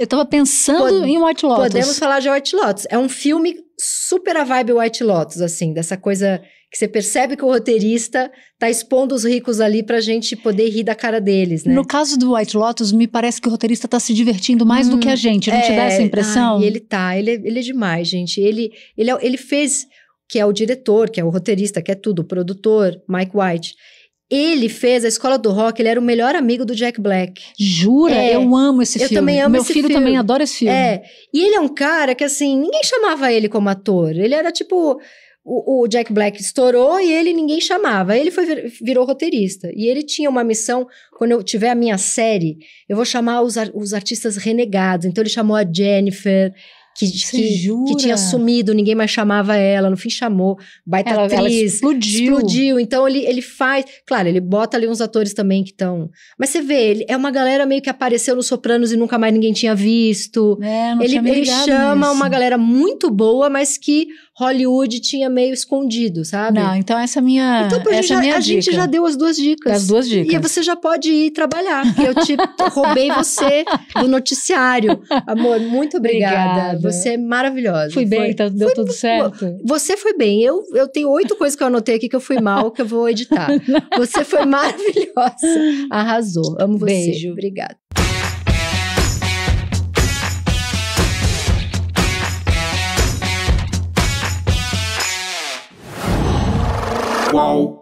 S1: eu tava pensando Pod, em White Lotus. Podemos falar de White Lotus. É um filme super a vibe White Lotus, assim, dessa coisa que você percebe que o roteirista tá expondo os ricos ali pra gente poder rir da cara deles, né? No caso do White Lotus, me parece que o roteirista tá se divertindo mais hum, do que a hum, gente, não é, te dá é, essa impressão? Ai, ele tá, ele, é, ele é demais, gente. Ele, ele, é ele fez, que é o diretor, que é o roteirista, que é tudo, o produtor, Mike White. Ele fez a Escola do Rock, ele era o melhor amigo do Jack Black. Jura? É, eu amo esse eu filme. Eu também amo Meu esse filho filme. também adora esse filme. É. E ele é um cara que, assim, ninguém chamava ele como ator. Ele era tipo o, o, Jack Black estourou e ele ninguém chamava. Ele foi, virou roteirista. E ele tinha uma missão. Quando eu tiver a minha série, eu vou chamar os, os artistas renegados. Então ele chamou a Jennifer, que, que, que, tinha sumido, ninguém mais chamava ela, no fim chamou, baita ela, atriz. Ela explodiu. Explodiu, então ele, ele faz... Claro, ele bota ali uns atores também que estão... Mas você vê, ele é uma galera meio que apareceu nos Sopranos e nunca mais ninguém tinha visto. É, não ele, tinha ele chama nisso. uma galera muito boa, mas que Hollywood tinha meio escondido, sabe? Não, então essa é minha. Então, essa gente, é já, minha a dica. gente já deu as duas dicas. As duas dicas. E você já pode ir trabalhar, porque eu te *laughs* roubei você do noticiário. Amor, muito obrigada. obrigada. Você é maravilhosa. Fui bem, foi, então deu foi, tudo certo. Você foi bem. Eu, eu tenho oito coisas que eu anotei aqui que eu fui mal, que eu vou editar. *laughs* você foi maravilhosa. Arrasou. Amo você. Beijo. Obrigada. Whoa.